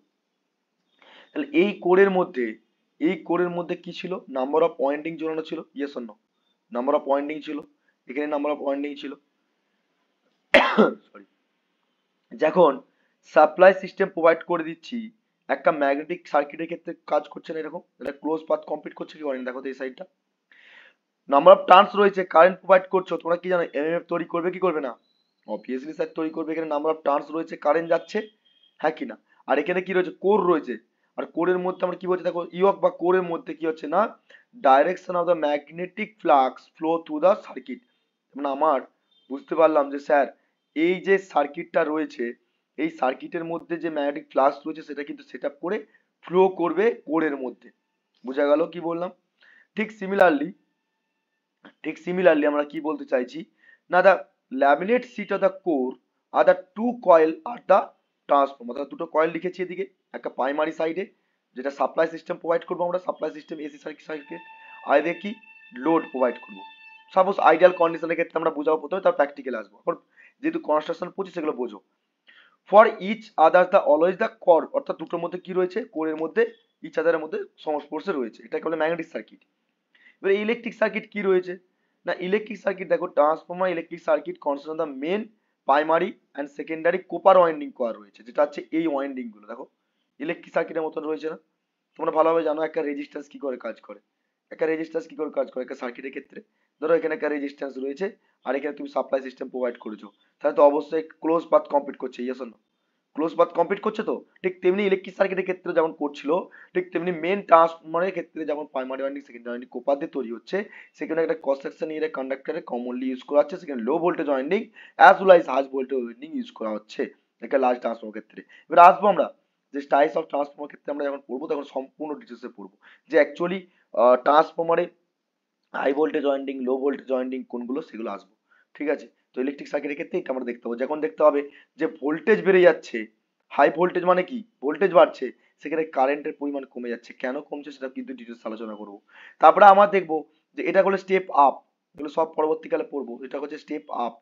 তাহলে এই কোরের মধ্যে এই কোরের মধ্যে কি ছিল নাম্বার অফ পয়েন্টিং জোড়ানো ছিল ইয়েস অন্য নাম্বার অফ পয়েন্টিং ছিল এখানে নাম্বার অফ পয়েন্টিং ছিল সরি যখন সাপ্লাই সিস্টেম প্রোভাইড করে দিচ্ছি একটা ম্যাগনেটিক সার্কিটের ক্ষেত্রে কাজ করছে না এরকম এটা ক্লোজ পাথ কমপ্লিট করছে কি করেন দেখো তো এই সাইডটা নাম্বার অফ টার্নস রয়েছে কারেন্ট প্রোভাইড করছো তোমরা কি জানো এফ তৈরি করবে কি করবে না অবভিয়াসলি স্যার তৈরি করবে এখানে নাম্বার অফ টার্নস রয়েছে কারেন্ট যাচ্ছে হ্যাঁ কি না আর এখানে কি রয়েছে কোর রয়েছে আর কোরের মধ্যে আমরা কি বলছি দেখো ইয়ক e বা কোরের মধ্যে কি হচ্ছে না direction of the magnetic flux flow through the circuit মানে আমার বুঝতে পারলাম যে স্যার এই যে সার্কিটটা রয়েছে এই সার্কিটের মধ্যে যে ম্যাগনেটিক ফ্লাক্স রয়েছে সেটা কিন্তু সেট করে ফ্লো করবে কোরের মধ্যে বোঝা গেল কি বললাম ঠিক সিমিলারলি ঠিক সিমিলারলি আমরা কি বলতে চাইছি না the laminate sheet of the core আর দ্য টু কয়েল আর দ্য ট্রান্সফর্ম অর্থাৎ দুটো কয়েল লিখেছি এদিকে একটা প্রাইমারি সাইডে যেটা সাপ্লাই সিস্টেম প্রোভাইড করবো আমরা সাপ্লাই সিস্টেম এসি সার্কিট আর এদিকে কি লোড প্রোভাইড করবো সাপোজ আইডিয়াল কন্ডিশনের ক্ষেত্রে আমরা বোঝাবো প্রথমে তার প্র্যাকটিক্যাল আসবো এখন যেহেতু কনস্ট্রাকশন পড়ছি সেগুলো বোঝো for each others the always the core অর্থাৎ দুটোর মধ্যে কি রয়েছে কোরের মধ্যে ইচ আদারের মধ্যে সংস্পর্শে রয়েছে এটাকে বলে ম্যাগনেটিক সার্কিট এবার ইলেকট্রিক সার্কিট কি রয়েছে না ইলেকট্রিক সার্কিট দেখো transformer electric circuit consist the main primary and secondary copper winding কোয়ার রয়েছে যেটা হচ্ছে এই ওয়াইন্ডিং গুলো দেখো ইলেকট্রিক সার্কিটের মতন রয়েছে না তোমরা ভালোভাবে জানো একটা রেজিস্ট্যান্স কি করে কাজ করে একটা রেজিস্ট্যান্স কি করে কাজ করে একটা সার্কিটের ক্ষেত্রে ধরো এখানে একটা রেজিস্ট্যান্স রয়েছে আর এখানে তুমি সাপ্লাই সিস্টেম প্রোভাইড করেছো তাহলে তো অবশ্যই ক্লোজ পাথ কমপ্লিট করছে ইয়েস না ক্লোজ বাথ কমপ্লিট করছে তো ঠিক তেমনি ইলেকট্রিক সার্কিটের ক্ষেত্রে যেমন করছিল ঠিক তেমনি মেন ট্রান্সফর্মারের ক্ষেত্রে যেমন প্রাইমারি ওয়াইন্ডিং সেকেন্ডারি কোপার দিয়ে তৈরি হচ্ছে সেখানে একটা ক্রস সেকশন ইয়ে কন্ডাক্টরে কমনলি ইউজ করা হচ্ছে সেখানে low voltage winding as well as high voltage winding use করা হচ্ছে একটা লার্জ ট্রান্সফর্মার ক্ষেত্রে এবার আসবো আমরা যে টাইপস অফ ট্রান্সফর্মার ক্ষেত্রে আমরা যখন পড়বো তখন সম্পূর্ণ ডিটেলসে পড়বো যে অ্যাকচুয়ালি ট্রান্সফর্মারে high voltage winding low voltage winding কোনগুলো সেগুলো আসবো ঠিক আছে তো ইলেকট্রিক সার্কিটের ক্ষেত্রে এটা আমরা দেখতে পাবো যখন দেখতে হবে যে ভোল্টেজ বেড়ে যাচ্ছে হাই ভোল্টেজ মানে কি ভোল্টেজ বাড়ছে সেখানে কারেন্টের পরিমাণ কমে যাচ্ছে কেন কমছে সেটা কিন্তু ডিটেলস আলোচনা করবো তারপরে আমার দেখবো যে এটা হলো স্টেপ আপ এগুলো সব পরবর্তীকালে পড়বো এটা হচ্ছে step up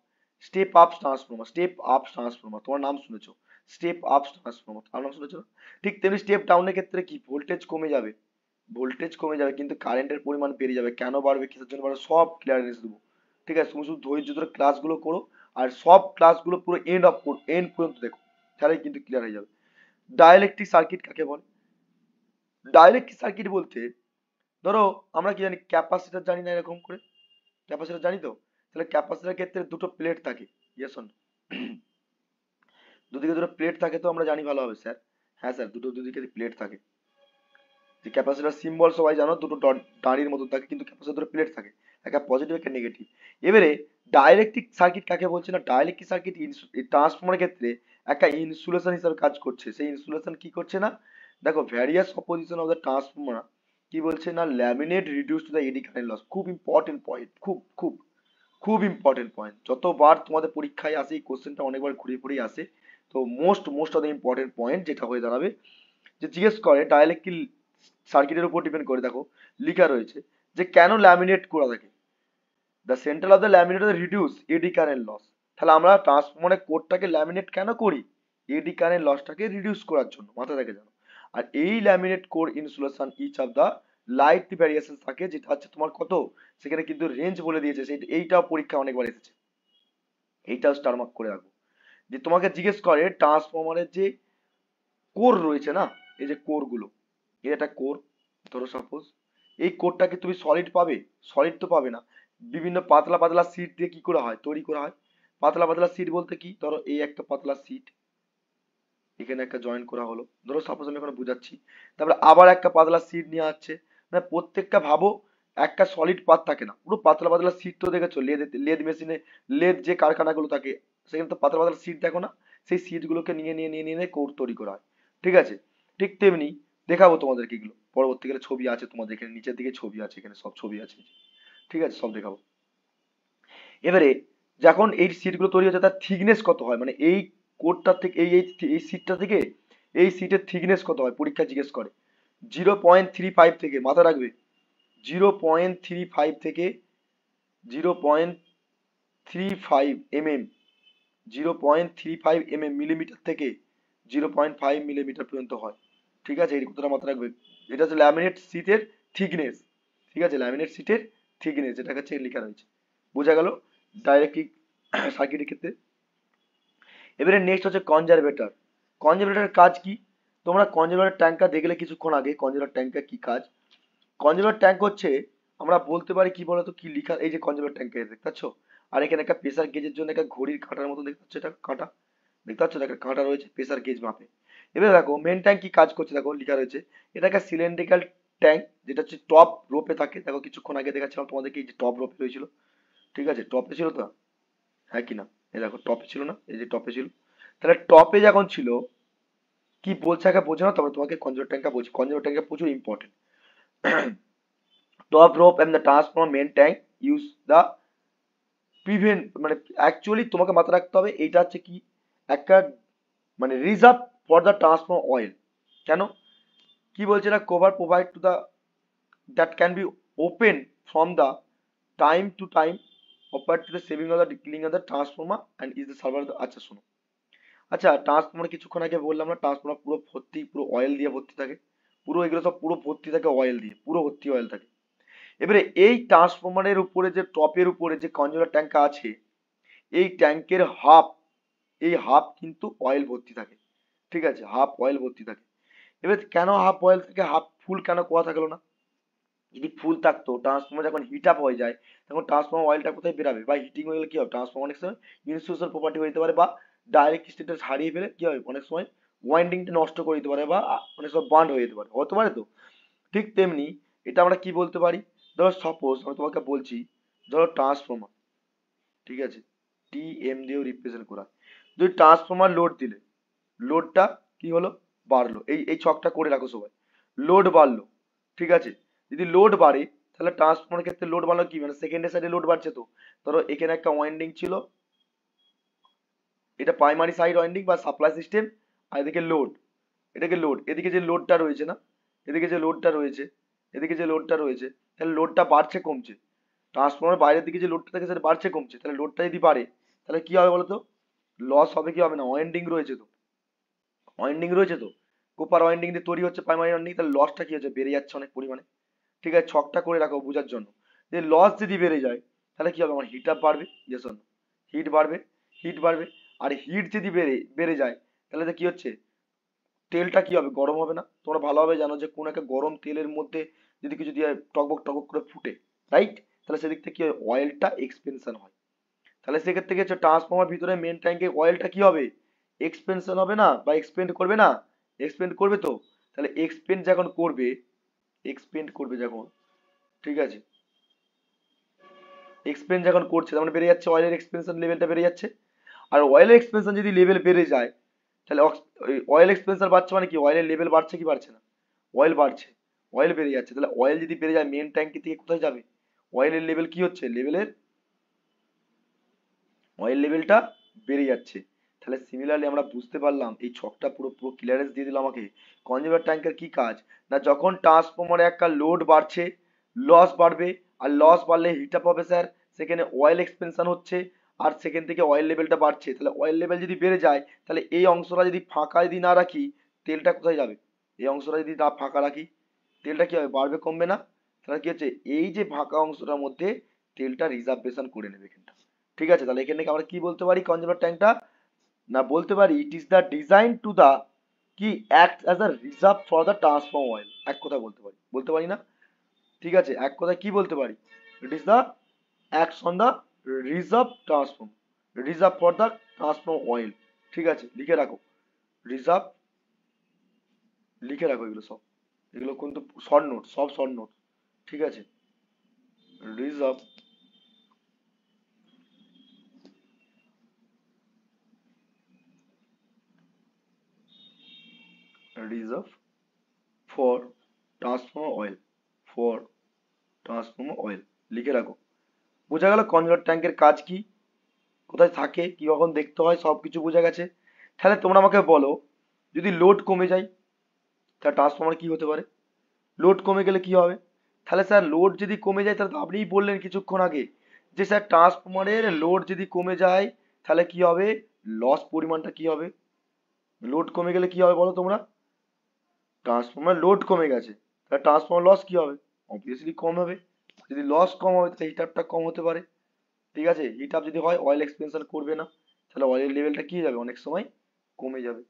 step up transformer step up transformer তোমার নাম শুনেছো স্টেপ আপ ট্রান্সফর্মার তোমার নাম শুনেছো ঠিক তেমনি স্টেপ ডাউনের ক্ষেত্রে কি ভোল্টেজ কমে যাবে ভোল্টেজ কমে যাবে কিন্তু কারেন্টের পরিমাণ বেড়ে যাবে কেন বাড়বে কিসের জন্য বাড়বে সব ক্লিয়ারেন্স দেবো ঠিক আছে তুমি শুধু ধৈর্য ধরে ক্লাসগুলো করো আর সব ক্লাসগুলো পুরো এন্ড অফ এন্ড পর্যন্ত দেখো তাহলে কিন্তু ক্লিয়ার হয়ে যাবে ডায়ালেকট্রিক সার্কিট কাকে বলে ডায়ালেকট্রিক সার্কিট বলতে ধরো আমরা কি জানি ক্যাপাসিটার জানি না এরকম করে ক্যাপাসিটার জানি তো তাহলে ক্যাপাসিটার ক্ষেত্রে দুটো প্লেট থাকে ইয়েস অন দুদিকে দুটো প্লেট থাকে তো আমরা জানি ভালো হবে স্যার হ্যাঁ স্যার দুটো দুদিকে প্লেট থাকে যে ক্যাপাসিটার সিম্বল সবাই জানো দুটো দাঁড়ির মতো থাকে কিন্তু ক্যাপাসিটার দুটো প্লেট থাকে একটা পজিটিভ একটা নেগেটিভ এবারে ডাইরেক্টিক সার্কিট কাকে বলছে না ডাইরেক্টিক সার্কিট ট্রান্সফর্মার ক্ষেত্রে একটা ইনসুলেশন হিসাবে কাজ করছে সেই ইনসুলেশন কি করছে না দেখো various opposition of the transformer কি বলছে না laminate reduce to the eddy current loss খুব ইম্পর্টেন্ট পয়েন্ট খুব খুব খুব ইম্পর্টেন্ট পয়েন্ট যতবার তোমাদের পরীক্ষায় আসে এই কোশ্চেনটা অনেকবার ঘুরে ঘুরে আসে তো most most of the important point যেটা হয়ে দাঁড়াবে যে জিজ্ঞেস করে ডাইলেক্টিক সার্কিটের উপর ডিপেন্ড করে দেখো লিখা রয়েছে যে কেন ল্যামিনেট করা থাকে the central of the laminate reduce eddy current loss তাহলে আমরা ট্রান্সফর্মারের কোডটাকে ল্যামিনেট কেন করি এডি কারেন্ট লসটাকে রিডিউস করার জন্য মাথায় থাকে যেন আর এই laminate core insulation each of the light variation থাকে যেটা হচ্ছে তোমার কত সেখানে কিন্তু রেঞ্জ বলে দিয়েছে এইটাও পরীক্ষা অনেকবার এসেছে এইটাও স্টারমার্ক করে রাখবো যে তোমাকে জিজ্ঞেস করে ট্রান্সফর্মারের যে কোর রয়েছে না এই যে কোরগুলো এটা একটা কোর ধরো সাপোজ এই কোডটাকে তুমি সলিড পাবে সলিড তো পাবে না বিভিন্ন পাতলা পাতলা সিট দিয়ে কি করা হয় তৈরি করা হয় পাতলা পাতলা সিট বলতে কি ধরো এই একটা পাতলা সিট এখানে একটা জয়েন করা হলো ধরো সাপোজ আমি এখন বুঝাচ্ছি তারপরে আবার একটা পাতলা সিট নিয়ে আসছে না প্রত্যেকটা ভাবো একটা সলিড পাত থাকে না পুরো পাতলা পাতলা সিট তো দেখেছো লেদ লেদ মেশিনে লেদ যে কারখানাগুলো থাকে সেখানে তো পাতলা পাতলা সিট দেখো না সেই সিটগুলোকে নিয়ে নিয়ে নিয়ে নিয়ে কোর তৈরি করা হয় ঠিক আছে ঠিক তেমনি দেখাবো তোমাদেরকে এগুলো পরবর্তীকালে ছবি আছে তোমাদের এখানে নিচের দিকে ছবি আছে এখানে সব ছবি আছে ঠিক আছে সব দেখাবো এবারে যখন এই সিটগুলো তৈরি হচ্ছে তার থিকনেস কত হয় মানে এই কোডটার থেকে এই এই সিটটা থেকে এই সিটের থিকনেস কত হয় পরীক্ষা জিজ্ঞেস করে জিরো পয়েন্ট থ্রি ফাইভ থেকে মাথা রাখবে জিরো পয়েন্ট থ্রি ফাইভ থেকে zero point three five M M zero point three five M M millimetre থেকে জিরো পয়েন্ট ফাইভ মিলিমিটার পর্যন্ত হয় ঠিক আছে এই কথাটা মাথায় রাখবে এটা হচ্ছে ল্যামিনেট সিটের থিকনেস ঠিক আছে ল্যামিনেট সিটের থিকনেস এটা হচ্ছে লেখা রয়েছে বোঝা গেল ডাইরেক্টলি সার্কিটের ক্ষেত্রে এবারে নেক্সট হচ্ছে কনজারভেটর কনজারভেটরের কাজ কি তোমরা কনজারভেটর ট্যাঙ্কা দেখলে কিছুক্ষণ আগে কনজারভেটর ট্যাঙ্কা কি কাজ কনজারভেটর ট্যাঙ্ক হচ্ছে আমরা বলতে পারি কি বলতো কি লিখা এই যে কনজারভেটর ট্যাঙ্ক দেখতে পাচ্ছ আর এখানে একটা প্রেসার গেজের জন্য একটা ঘড়ির কাঁটার মতো দেখতে পাচ্ছ এটা কাঁটা দেখতে পাচ্ছ একটা কাঁটা রয়েছে প্রেসার গেজ মাপে এবারে দেখো মেন ট্যাঙ্ক কি কাজ করছে দেখো লেখা রয়েছে এটা একটা সিলিন্ড্রিক্যাল ট্যাঙ্ক যেটা হচ্ছে টপ রোপে থাকে দেখো কিছুক্ষণ আগে দেখাচ্ছিলাম তোমাদেরকে এই যে টপ রোপে রয়েছিল ঠিক আছে টপে ছিল তো হ্যাঁ কি না এই দেখো টপে ছিল না এই যে টপে ছিল তাহলে টপে যখন ছিল কি বলছে একা বোঝে না তবে তোমাকে কনজোর ট্যাঙ্কটা বলছি কনজোর ট্যাঙ্কটা প্রচুর important top rope and the transform main tank use the prevent মানে অ্যাকচুয়ালি তোমাকে মাথায় রাখতে হবে এইটা হচ্ছে কি একটা মানে reserve for the transform oil কেন কি বলছে না cover provide to the that can be open from the time to time upper to the saving of the decline of the transformer and is the server আচ্ছা শোনো আচ্ছা ট্রান্সফর্মার কিছুক্ষণ আগে বললাম না ট্রান্সফর্মার পুরো ভর্তি পুরো অয়েল দিয়ে ভর্তি থাকে পুরো এগুলো সব পুরো ভর্তি থাকে অয়েল দিয়ে পুরো ভর্তি অয়েল থাকে এবারে এই ট্রান্সফর্মারের উপরে যে টপের উপরে যে কনজিউমার ট্যাঙ্ক আছে এই ট্যাঙ্কের হাফ এই হাফ কিন্তু অয়েল ভর্তি থাকে ঠিক আছে হাফ অয়েল ভর্তি থাকে এবার কেন হাফ অয়েল থেকে হাফ ফুল কেন কোয়া থাকলো না যদি ফুল থাকতো ট্রান্সফর্মার যখন হিট আপ হয়ে যায় তখন ট্রান্সফর্মার অয়েলটা কোথায় বেরাবে বা হিটিং হয়ে গেলে কি হবে ট্রান্সফর্মার অনেক সময় ইনসোর্সাল প্রপার্টি হয়ে পারে বা ডাইরেক্ট স্টেটাস হারিয়ে ফেলে কি হবে অনেক সময় ওয়াইন্ডিংটা নষ্ট করে দিতে পারে বা অনেক সময় বান্ড হয়ে যেতে পারে হতে পারে তো ঠিক তেমনি এটা আমরা কি বলতে পারি ধরো সাপোজ আমি তোমাকে বলছি ধরো ট্রান্সফর্মার ঠিক আছে টি এম দিয়েও রিপ্রেজেন্ট করা যদি ট্রান্সফর্মার লোড দিলে লোডটা কি হলো বাড়লো এই এই ছকটা করে রাখো সবাই লোড বাড়লো ঠিক আছে যদি লোড বাড়ে তাহলে ট্রান্সফর্মার ক্ষেত্রে লোড বাড়লো কি মানে সেকেন্ডের সাইডে লোড বাড়ছে তো ধরো এখানে একটা ওয়াইন্ডিং ছিল এটা প্রাইমারি সাইড ওয়াইন্ডিং বা সাপ্লাই সিস্টেম আর এদিকে লোড এটাকে লোড এদিকে যে লোডটা রয়েছে না এদিকে যে লোডটা রয়েছে এদিকে যে লোডটা রয়েছে তাহলে লোডটা বাড়ছে কমছে ট্রান্সফর্মার বাইরের দিকে যে লোডটা থাকে সেটা বাড়ছে কমছে তাহলে লোডটা যদি বাড়ে তাহলে কি হবে বলতো লস হবে কি হবে না ওয়াইন্ডিং রয়েছে তো ওয়াইন্ডিং রয়েছে তো কোপার ওয়াইন্ডিং দিয়ে তৈরি হচ্ছে প্রাইমারি ওয়াইন্ডিং তাহলে লসটা কি হচ্ছে বেড়ে যাচ্ছে অনেক পরিমাণে ঠিক আছে ছকটা করে রাখো বোঝার জন্য যে লস যদি বেড়ে যায় তাহলে কি হবে আমার হিট আপ বাড়বে যে অন হিট বাড়বে হিট বাড়বে আর হিট যদি বেড়ে বেড়ে যায় তাহলে তো কি হচ্ছে তেলটা কি হবে গরম হবে না তোমরা ভালোভাবে জানো যে কোন একটা গরম তেলের মধ্যে যদি কিছু দিয়ে টকবক টকবক করে ফুটে রাইট তাহলে সেদিক থেকে কি হয় অয়েলটা এক্সপেনশন হয় তাহলে সেক্ষেত্রে কি হচ্ছে ট্রান্সফর্মার ভিতরে মেন ট্যাঙ্কে অয়েলটা কি হবে এক্সপেনশন হবে না বা এক্সপেন্ড করবে না এক্সপেন্ড করবে তো তাহলে এক্সপেন্ড যখন করবে এক্সপেন্ড করবে যখন ঠিক আছে এক্সপেন্স যখন করছে তার মানে বেড়ে যাচ্ছে অয়েলের এক্সপেনশন লেভেলটা বেড়ে যাচ্ছে আর অয়েলের এক্সপেনশন যদি লেভেল বেড়ে যায় তাহলে অয়েল এক্সপেন্সার বাড়ছে মানে কি অয়েলের লেভেল বাড়ছে কি বাড়ছে না অয়েল বাড়ছে অয়েল বেড়ে যাচ্ছে তাহলে অয়েল যদি বেড়ে যায় মেন ট্যাঙ্কি থেকে কোথায় যাবে অয়েলের লেভেল কি হচ্ছে লেভেলের অয়েল লেভেলটা বেড়ে যাচ্ছে তাহলে সিমিলারলি আমরা বুঝতে পারলাম এই ছকটা পুরো পুরো ক্লিয়ারেন্স দিয়ে দিল আমাকে কনজিউমার ট্যাঙ্কের কি কাজ না যখন ট্রান্সফর্মারে একটা লোড বাড়ছে লস বাড়বে আর লস বাড়লে হিট আপ হবে স্যার সেখানে অয়েল এক্সপেনশন হচ্ছে আর সেখান থেকে অয়েল লেভেলটা বাড়ছে তাহলে অয়েল লেভেল যদি বেড়ে যায় তাহলে এই অংশটা যদি ফাঁকা যদি না রাখি তেলটা কোথায় যাবে এই অংশটা যদি না ফাঁকা রাখি তেলটা কি হবে বাড়বে কমবে না তাহলে কি হচ্ছে এই যে ফাঁকা অংশটার মধ্যে তেলটা রিজার্ভেশন করে নেবে এখানটা ঠিক আছে তাহলে এখান থেকে আমরা কি বলতে পারি কনজিউমার ট্যাঙ্কটা না বলতে পারি it is the design to the কি act as a reserve for the transform oil এক কথা বলতে পারি বলতে পারি না ঠিক আছে এক কথা কি বলতে পারি it is the act on the reserve transform reserve for the transform oil ঠিক আছে লিখে রাখো রিজার্ভ লিখে রাখো এগুলো সব এগুলো কিন্তু শর্ট নোট সব শর্ট নোট ঠিক আছে reserve reserve for transformer oil for transformer oil লিখে রাখো বোঝা গেল কনজার ট্যাঙ্কের কাজ কি কোথায় থাকে কি কখন দেখতে হয় সব কিছু বোঝা গেছে তাহলে তোমরা আমাকে বলো যদি লোড কমে যায় তাহলে ট্রান্সফর্মার কি হতে পারে লোড কমে গেলে কি হবে তাহলে স্যার লোড যদি কমে যায় তাহলে তো আপনিই বললেন কিছুক্ষণ আগে যে স্যার ট্রান্সফর্মারের লোড যদি কমে যায় তাহলে কি হবে লস পরিমাণটা কি হবে লোড কমে গেলে কি হবে বলো তোমরা ট্রান্সফর্মার লোড কমে গেছে তাহলে ট্রান্সফর্মার লস কি হবে অবভিয়াসলি কম হবে যদি লস কম হবে তাহলে হিটারটা কম হতে পারে ঠিক আছে হিট আপ যদি হয় অয়েল এক্সপেনশন করবে না তাহলে অয়েলের লেভেলটা কি যাবে অনেক সময় কমে যাবে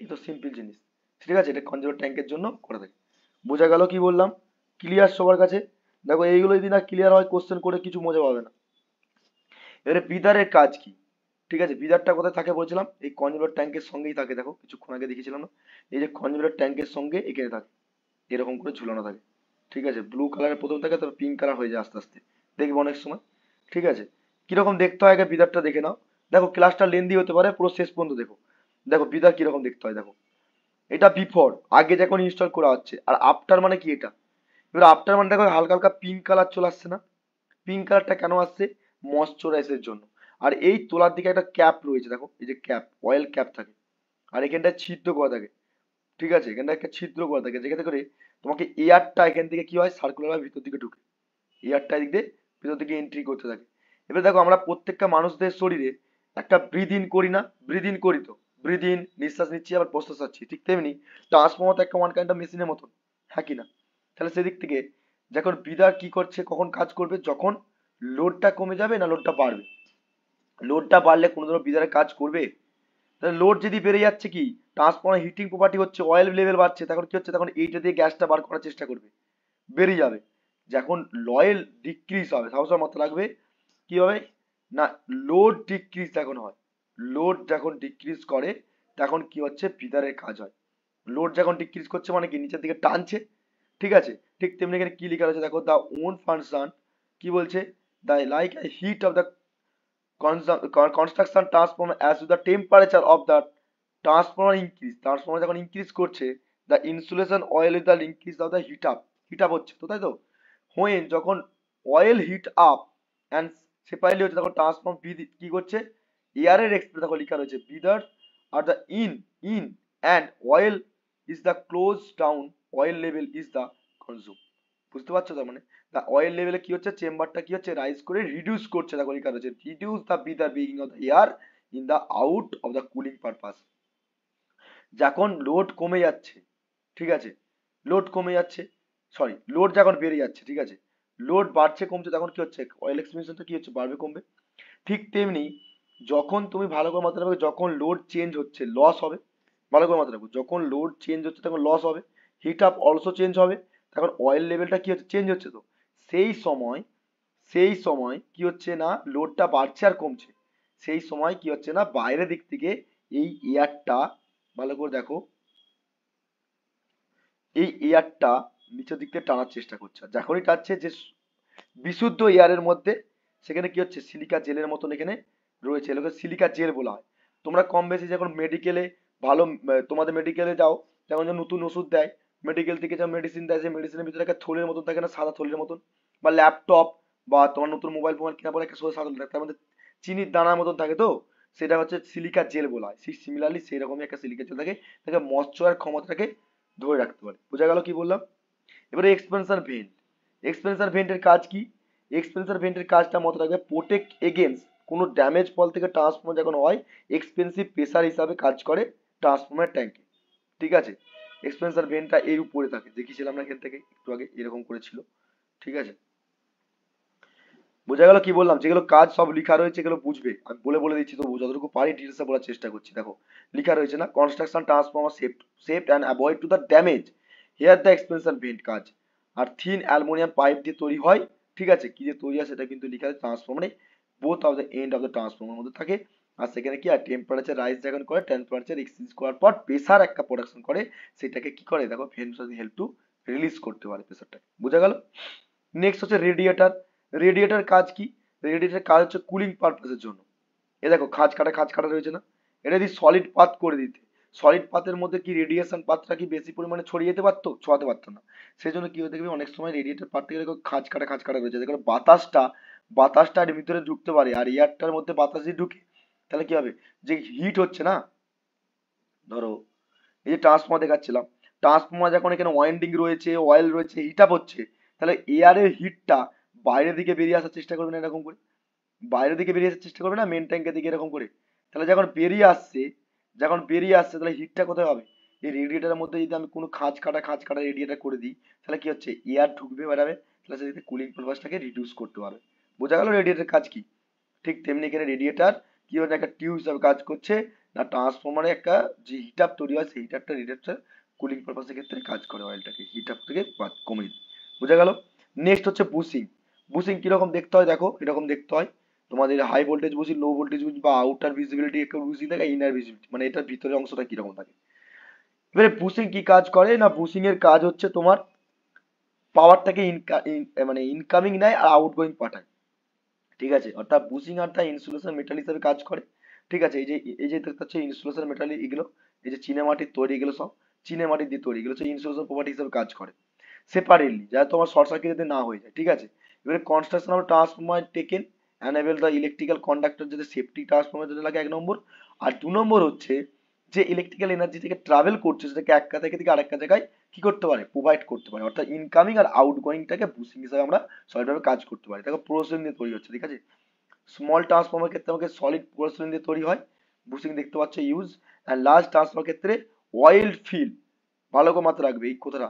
এই তো সিম্পল জিনিস ঠিক আছে এটা কনজিউমার ট্যাঙ্কের জন্য করে থাকে বোঝা গেল কি বললাম ক্লিয়ার সবার কাছে দেখো এইগুলো যদি না ক্লিয়ার হয় কোশ্চেন করে কিছু মজা পাবে না এবারে পিতারের কাজ কি ঠিক আছে বিদারটা কোথায় থাকে বলছিলাম এই কনজুলার ট্যাঙ্কের সঙ্গেই থাকে দেখো কিছুক্ষণ আগে দেখেছিলাম না এই যে কনজুলার ট্যাঙ্কের সঙ্গে এখানে থাকে এরকম করে ঝুলানো থাকে ঠিক আছে ব্লু কালারের প্রথম থাকে তারপর পিঙ্ক কালার হয়ে যায় আস্তে আস্তে দেখবো অনেক সময় ঠিক আছে কিরকম দেখতে হয় বিদারটা দেখে নাও দেখো ক্লাসটা লেন্দি হতে পারে পুরো শেষ পর্যন্ত দেখো দেখো বিদার কিরকম দেখতে হয় দেখো এটা বিফোর আগে যখন ইনস্টল করা হচ্ছে আর আফটার মানে কি এটা এবার আফটার মানে দেখো হালকা হালকা পিঙ্ক কালার চলে আসছে না পিঙ্ক কালারটা কেন আসছে মশ্চরাইজের জন্য আর এই তোলার দিকে একটা ক্যাপ রয়েছে দেখো এই যে ক্যাপ অয়েল ক্যাপ থাকে আর এখানটায় ছিদ্র করা থাকে ঠিক আছে এখানটা একটা ছিদ্র করা থাকে যেখানে করে তোমাকে এয়ারটা এখান থেকে কি হয় সার্কুলার ভিতর দিকে ঢুকে এয়ারটা এদিক দিয়ে ভিতর দিকে এন্ট্রি করতে থাকে এবার দেখো আমরা প্রত্যেকটা মানুষদের শরীরে একটা ব্রিদ ইন করি না ব্রিদ ইন করি তো ব্রিদ ইন নিঃশ্বাস নিচ্ছি আবার প্রশ্বাস আছি ঠিক তেমনি ট্রান্সফর্মার তো একটা ওয়ান কাইন্ড মেশিনের মতন হ্যাঁ কিনা তাহলে সেদিক থেকে যখন বিদার কি করছে কখন কাজ করবে যখন লোডটা কমে যাবে না লোডটা বাড়বে লোডটা বাড়লে কোনো ধরো বিদ্যার কাজ করবে তাহলে লোড যদি বেড়ে যাচ্ছে কি ট্রান্সফর্মার হিটিং প্রপার্টি হচ্ছে অয়েল লেভেল বাড়ছে তখন কি হচ্ছে তখন এইটা দিয়ে গ্যাসটা বার করার চেষ্টা করবে বেড়ে যাবে যখন লয়েল ডিক্রিজ হবে সবসময় মতো লাগবে কি হবে না লোড ডিক্রিজ এখন হয় লোড যখন ডিক্রিজ করে তখন কি হচ্ছে বিদারের কাজ হয় লোড যখন ডিক্রিজ করছে মানে কি নিচের দিকে টানছে ঠিক আছে ঠিক তেমনি এখানে কি লেখা রয়েছে দেখো দ্য ওন ফাংশন কি বলছে the like heat of the construction transformer as to the temperature of the transformer increase transformer যখন ইনক্রিজ করছে the insulation oil is the increase of the heat up heat up হচ্ছে তো তাই তো হোয়েন যখন oil heat up and separately হচ্ছে তখন ট্রান্সফর্ম বি কি করছে এয়ারের এক্সপ্রেস দেখো লেখা রয়েছে বিদার আর the in in and oil is the close down oil level is the consume বুঝতে পারছো তার মানে দ্য অয়েল লেভেলে কি হচ্ছে চেম্বারটা কি হচ্ছে রাইজ করে রিডিউস করছে দেখো লেখা হচ্ছে reduce the B the begging of the air in the out of the cooling purpose যখন লোড কমে যাচ্ছে ঠিক আছে লোড কমে যাচ্ছে সরি লোড যখন বেড়ে যাচ্ছে ঠিক আছে লোড বাড়ছে কমছে তখন কি হচ্ছে অয়েল তো কি হচ্ছে বাড়বে কমবে ঠিক তেমনি যখন তুমি ভালো করে মাথায় রাখবে যখন লোড চেঞ্জ হচ্ছে লস হবে ভালো করে মাথায় রাখো যখন লোড চেঞ্জ হচ্ছে তখন লস হবে হিট আপ অলসো চেঞ্জ হবে তখন অয়েল লেভেলটা কি হচ্ছে চেঞ্জ হচ্ছে তো সেই সময় সেই সময় কি হচ্ছে না লোডটা বাড়ছে আর কমছে সেই সময় কি হচ্ছে না বাইরের দিক থেকে এই এয়ারটা ভালো করে দেখো এই এয়ারটা নিচের দিক থেকে টানার চেষ্টা করছে যখনই টানছে যে বিশুদ্ধ এয়ারের মধ্যে সেখানে কি হচ্ছে সিলিকা জেলের মতন এখানে রয়েছে এগুলোকে সিলিকা জেল বলা হয় তোমরা কম বেশি যখন মেডিকেলে ভালো তোমাদের মেডিকেলে যাও যেমন নতুন ওষুধ দেয় মেডিকেল থেকে যা মেডিসিন দেয় সেই মেডিসিনের ভিতরে একটা থলির মতন থাকে না সাদা থলির মতন বা ল্যাপটপ বা তোমার নতুন মোবাইল ফোবাইল কেনার পরে একটা সোজা সাদা থাকে তার মধ্যে চিনির দানার মতন থাকে তো সেটা হচ্ছে সিলিকা জেল বলা হয় সেই সিমিলারলি সেই রকমই একটা সিলিকা জেল থাকে তাকে মশ্চার ক্ষমতাটাকে ধরে রাখতে পারে বোঝা গেল কি বললাম এবারে এক্সপেনশন ভেন্ট এক্সপেনশন ভেন্টের কাজ কি এক্সপেনশন ভেন্টের কাজটা মতো রাখবে প্রোটেক্ট এগেনস্ট কোনো ড্যামেজ ফল থেকে ট্রান্সফর্মার যখন হয় এক্সপেন্সিভ প্রেশার হিসাবে কাজ করে ট্রান্সফর্মার ট্যাঙ্কে ঠিক আছে এক্সপেন্সার ভেনটা এর উপরে থাকে দেখিয়েছিলাম আমরা এখান থেকে একটু আগে এরকম করেছিল ঠিক আছে বোঝা গেল কি বললাম যেগুলো কাজ সব লেখা রয়েছে এগুলো বুঝবে আমি বলে বলে দিচ্ছি তো যতটুকু পারি ডিটেলসে বলার চেষ্টা করছি দেখো লেখা রয়েছে না construction transformer safe safe and avoid to the damage here the expansion vent কাজ আর থিন অ্যালমোনিয়াম পাইপ দিয়ে তৈরি হয় ঠিক আছে কি যে তৈরি হয় সেটা কিন্তু লেখা আছে ট্রান্সফর্মারে both of the end of the transformer মধ্যে থাকে আর সেখানে কি আর টেম্পারেচার রাইজ যখন করে টেম্পারেচার এক্সচেঞ্জ করার পর প্রেসার একটা প্রোডাকশন করে সেটাকে কি করে দেখো ভেন্ট্রাল হেল্প টু রিলিজ করতে পারে প্রেসারটাকে বোঝা গেল নেক্সট হচ্ছে রেডিয়েটার রেডিয়েটার কাজ কি রেডিয়েটার কাজ হচ্ছে কুলিং পারপাসের জন্য এ দেখো খাঁজ কাটা খাঁজ কাটা রয়েছে না এটা যদি সলিড পাত করে দিতে সলিড পাতের মধ্যে কি রেডিয়েশন পাতটা কি বেশি পরিমাণে ছড়িয়ে যেতে পারতো ছোঁয়াতে পারতো না সেই জন্য কি হতে অনেক সময় রেডিয়েটার পাত থেকে খাঁজ কাটা খাঁজ কাটা রয়েছে দেখো বাতাসটা বাতাসটা এর ভিতরে ঢুকতে পারে আর এয়ারটার মধ্যে বাতাস যদি ঢুকে তাহলে কি হবে যে হিট হচ্ছে না ধরো এই যে ট্রান্সফর্মার দেখাচ্ছিলাম ট্রান্সফর্মার যখন এখানে ওয়াইন্ডিং রয়েছে অয়েল রয়েছে হিট আপ হচ্ছে তাহলে এয়ারের হিটটা বাইরের দিকে বেরিয়ে আসার চেষ্টা করবে না এরকম করে বাইরের দিকে বেরিয়ে আসার চেষ্টা করবে না মেন ট্যাঙ্কের দিকে এরকম করে তাহলে যখন বেরিয়ে আসছে যখন বেরিয়ে আসছে তাহলে হিটটা কোথায় হবে এই রেডিয়েটারের মধ্যে যদি আমি কোনো খাঁজ কাটা খাঁজ কাটা রেডিয়েটার করে দিই তাহলে কি হচ্ছে এয়ার ঢুকবে বেড়াবে তাহলে সেক্ষেত্রে কুলিং পারপাসটাকে রিডিউস করতে পারবে বোঝা গেল রেডিয়েটার কাজ কি ঠিক তেমনি এখানে রেডিয়েটার কিভাবে একটা টিউব হিসাবে কাজ করছে না ট্রান্সফর্মারে একটা যে আপ তৈরি হয় সেই আপটা রিডাক্টার কুলিং পারপাসের ক্ষেত্রে কাজ করে অয়েলটাকে হিট আপ থেকে কমে বুঝা গেল নেক্সট হচ্ছে বুসিং বুসিং কীরকম দেখতে হয় দেখো এরকম দেখতে হয় তোমাদের হাই ভোল্টেজ বুঝি লো ভোল্টেজ বুঝি বা আউটার ভিজিবিলিটি একটা বুঝি থাকে ইনার ভিজিবিলিটি মানে এটার ভিতরে অংশটা কিরকম থাকে এবারে বুসিং কি কাজ করে না বুসিং এর কাজ হচ্ছে তোমার পাওয়ারটাকে মানে ইনকামিং নেয় আর আউটগোয়িং পাঠায় ঠিক আছে অর্থাৎ বুশিং আর্থা ইনসুলেশন মেটাল হিসেবে কাজ করে ঠিক আছে এই যে এই যে দেখতে পাচ্ছ ইনসুলেশন মেটাল এগুলো এই যে চিনেমাটির তৈরি এগুলো সব চিনেমাটির দিয়ে তৈরি এগুলো হচ্ছে ইনসুলেশন প্রপার্টি হিসেবে কাজ করে সেপারেটলি যা তোমার শর্ট সার্কিট যদি না হয়ে যায় ঠিক আছে এবারে construction of transformer taken enable the electrical conductor যদি সেফটি ট্রান্সফর্মার যদি লাগে এক নম্বর আর দু নম্বর হচ্ছে যে ইলেকট্রিক্যাল এনার্জি থেকে ট্রাভেল করছে সেটাকে এক জায়গা থেকে আরেক জায়গায় কি করতে পারে প্রোভাইড করতে পারে অর্থাৎ ইনকামিং আর আউটগোয়িংটাকে বুস্টিং হিসাবে আমরা সলিডভাবে কাজ করতে পারি তাকে প্রোসেসিং দিয়ে তৈরি হচ্ছে ঠিক আছে স্মল ট্রান্সফর্মার ক্ষেত্রে আমাকে সলিড প্রোসেসিং দিয়ে তৈরি হয় বুসিং দেখতে পাচ্ছে ইউজ আর লার্জ ট্রান্সফর্মার ক্ষেত্রে ওয়াইল্ড ফিল ভালো করে মাত্রা রাখবে এই কথাটা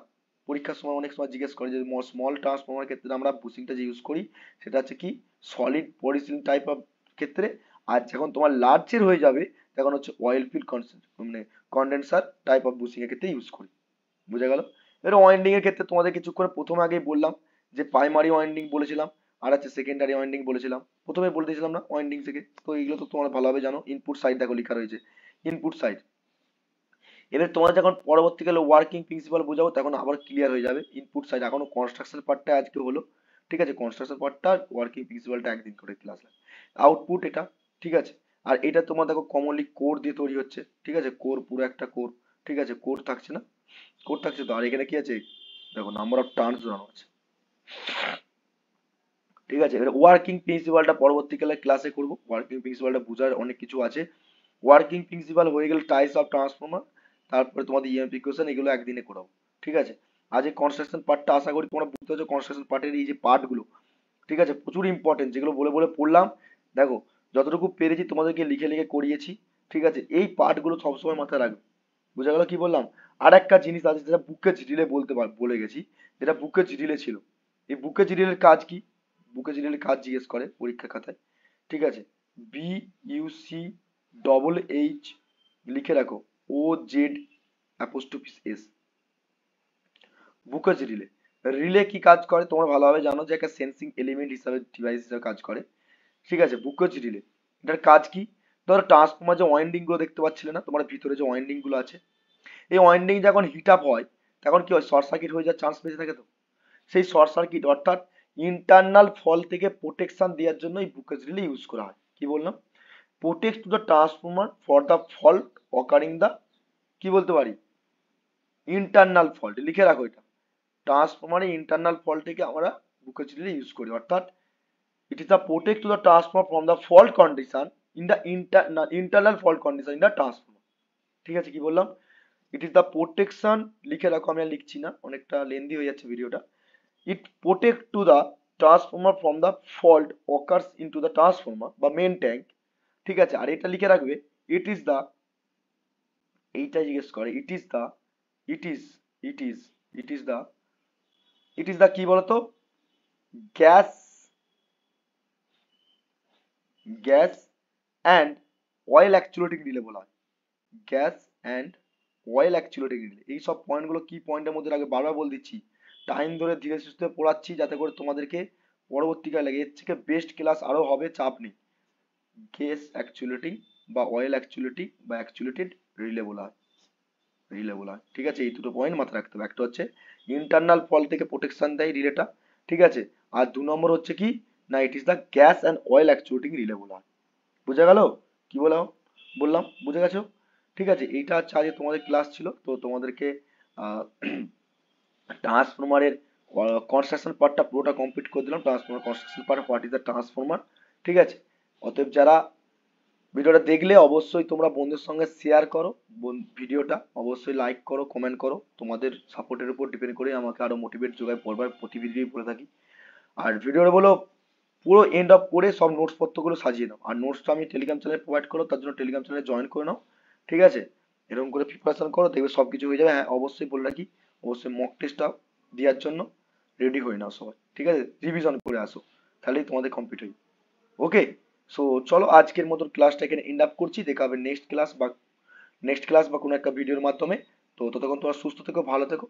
পরীক্ষার সময় অনেক সময় জিজ্ঞেস করে যে স্মল ট্রান্সফর্মার ক্ষেত্রে আমরা বুসিংটা যে ইউজ করি সেটা হচ্ছে কি সলিড পরিসিং টাইপ অফ ক্ষেত্রে আর যখন তোমার লার্জের হয়ে যাবে তখন হচ্ছে অয়েল ফিল্ড মানে কন্ডেন্সার টাইপ অফ বুসিং এর ক্ষেত্রে ইউজ করি বোঝা গেল এবার ওয়াইন্ডিং এর ক্ষেত্রে তোমাদের কিছুক্ষণ প্রথমে আগেই বললাম যে প্রাইমারি ওয়াইন্ডিং বলেছিলাম আর হচ্ছে সেকেন্ডারি ওয়াইন্ডিং বলেছিলাম প্রথমে বলে দিয়েছিলাম না ওয়াইন্ডিং থেকে তো এগুলো তো তোমার ভালোভাবে জানো ইনপুট সাইড দেখো লেখা রয়েছে ইনপুট সাইড এবার তোমার যখন পরবর্তীকালে ওয়ার্কিং প্রিন্সিপাল বোঝাবো তখন আবার ক্লিয়ার হয়ে যাবে ইনপুট সাইড এখনো কনস্ট্রাকশন পার্টটা আজকে হলো ঠিক আছে কনস্ট্রাকশন পার্টটা ওয়ার্কিং প্রিন্সিপালটা একদিন করে ক্লাস আউটপুট এটা ঠিক আছে আর এটা তোমার দেখো কমনলি কোর দিয়ে তৈরি হচ্ছে ঠিক আছে কোর পুরো একটা কোর ঠিক আছে কোর থাকছে না কোর থাকছে তো আর এখানে কি আছে দেখো নাম্বার অফ টার্নস জানানো আছে ঠিক আছে এবার ওয়ার্কিং প্রিন্সিপালটা পরবর্তীকালে ক্লাসে করব ওয়ার্কিং প্রিন্সিপালটা বোঝার অনেক কিছু আছে ওয়ার্কিং প্রিন্সিপাল হয়ে গেল টাইপস অফ ট্রান্সফর্মার তারপরে তোমাদের ইএমপি কোশ্চেন এগুলো একদিনে করাবো ঠিক আছে আজ এই কনস্ট্রাকশন পার্টটা আশা করি তোমরা বুঝতে পারছো কনস্ট্রাকশন পার্টের এই যে পার্টগুলো ঠিক আছে প্রচুর ইম্পর্টেন্ট যেগুলো বলে বলে পড়লাম দেখো যতটুকু পেরেছি তোমাদেরকে লিখে লিখে করিয়েছি ঠিক আছে এই পার্টগুলো সবসময় মাথায় রাখবে বোঝা গেল কি বললাম আর একটা জিনিস আছে যেটা বুকে চিঠিলে বলতে পার বলে গেছি যেটা বুকে চিঠিলে ছিল এই বুকে চিঠিলের কাজ কি বুকে চিঠিলের কাজ জিজ্ঞেস করে পরীক্ষা খাতায় ঠিক আছে B U C double H লিখে রাখো ও জেড অ্যাপোস্টোপিস এস বুকে চিঠিলে রিলে কি কাজ করে তোমরা ভালোভাবে জানো যে একটা সেন্সিং এলিমেন্ট হিসাবে ডিভাইস হিসাবে কাজ করে ঠিক আছে বুকেজ রিলে এটার কাজ কি ধরো ট্রান্সফর্মার যে ওয়াইন্ডিং গুলো দেখতে পাচ্ছিলে না তোমার ভিতরে যে ওয়াইন্ডিং গুলো আছে এই ওয়াইন্ডিং যখন হিট আপ হয় তখন কি হয় শর্ট সার্কিট হয়ে যাওয়ার চান্স বেশি থাকে তো সেই শর্ট সার্কিট অর্থাৎ ইন্টারনাল ফল থেকে প্রোটেকশন দেওয়ার জন্য এই বুকেজ রিলে ইউজ করা হয় কি বললাম protect to the transformer for the fault occurring the কি বলতে পারি ইন্টারনাল ফল্ট লিখে রাখো এটা ট্রান্সফর্মারে ইন্টারনাল ফল্ট থেকে আমরা বুকেজ রিলে ইউজ করি অর্থাৎ It is the protect to the transformer from the fault condition in the inter internal fault condition in the transformer. ঠিক আছে কি বললাম it is the protection লিখে রাখো আমি লিখছি না অনেকটা লেন্দি হয়ে যাচ্ছে ভিডিওটা it protect to the transformer from the fault occurs into the transformer বা main tank ঠিক আছে আর এটা লিখে রাখবে it is the এইটা জিজ্ঞেস করে it is the it is it is it is the it is the কি বলতো গ্যাস গ্যাস অ্যান্ড অয়েল অ্যাকচুলেটিং রিলে বলা হয় গ্যাস অ্যান্ড অয়েল অ্যাকচুলেটিং রিলে এই সব পয়েন্টগুলো কি পয়েন্টের মধ্যে আগে বারবার বলে দিচ্ছি টাইম ধরে ধীরে সুস্থে পড়াচ্ছি যাতে করে তোমাদেরকে পরবর্তীকালে এর থেকে বেস্ট ক্লাস আরও হবে চাপ নেই গ্যাস অ্যাকচুলেটিং বা অয়েল অ্যাকচুয়েলিটি বা অ্যাকচুলেটেড রিলে বলা হয় রিলে বলা হয় ঠিক আছে এই দুটো পয়েন্ট মাথায় রাখতে হবে একটা হচ্ছে ইন্টারনাল ফল থেকে প্রোটেকশন দেয় রিলেটা ঠিক আছে আর দু নম্বর হচ্ছে কি না it is the gas and oil actuating relay বলা হয় বুঝে গেল কি বললাম বললাম বুঝে গেছো ঠিক আছে এইটা হচ্ছে আজকে তোমাদের ক্লাস ছিল তো তোমাদেরকে ট্রান্সফর্মারের কনস্ট্রাকশন পার্টটা পুরোটা কমপ্লিট করে দিলাম transformer construction part what is the transformer ঠিক আছে অতএব যারা ভিডিওটা দেখলে অবশ্যই তোমরা বন্ধুর সঙ্গে শেয়ার করো ভিডিওটা অবশ্যই লাইক করো কমেন্ট করো তোমাদের সাপোর্টের উপর ডিপেন্ড করে আমাকে আরও মোটিভেট যোগায় পড়বার প্রতি ভিডিওই বলে থাকি আর ভিডিওটা বলো পুরো এন্ড অফ করে সব নোটস পত্রগুলো সাজিয়ে নাও আর নোটসটা আমি টেলিগ্রাম চ্যানেলে প্রোভাইড করো তার জন্য টেলিগ্রাম চ্যানেলে জয়েন করে নাও ঠিক আছে এরকম করে প্রিপারেশন করো দেখবে সব কিছু হয়ে যাবে হ্যাঁ অবশ্যই বলে রাখি অবশ্যই মক টেস্টটা দেওয়ার জন্য রেডি হয়ে নাও সবাই ঠিক আছে রিভিশন করে আসো তাহলেই তোমাদের কমপ্লিট হয়ে ওকে সো চলো আজকের মতন ক্লাসটা এখানে এন্ড আপ করছি দেখা হবে নেক্সট ক্লাস বা নেক্সট ক্লাস বা কোনো একটা ভিডিওর মাধ্যমে তো ততক্ষণ তোমরা সুস্থ থেকো ভালো থেকো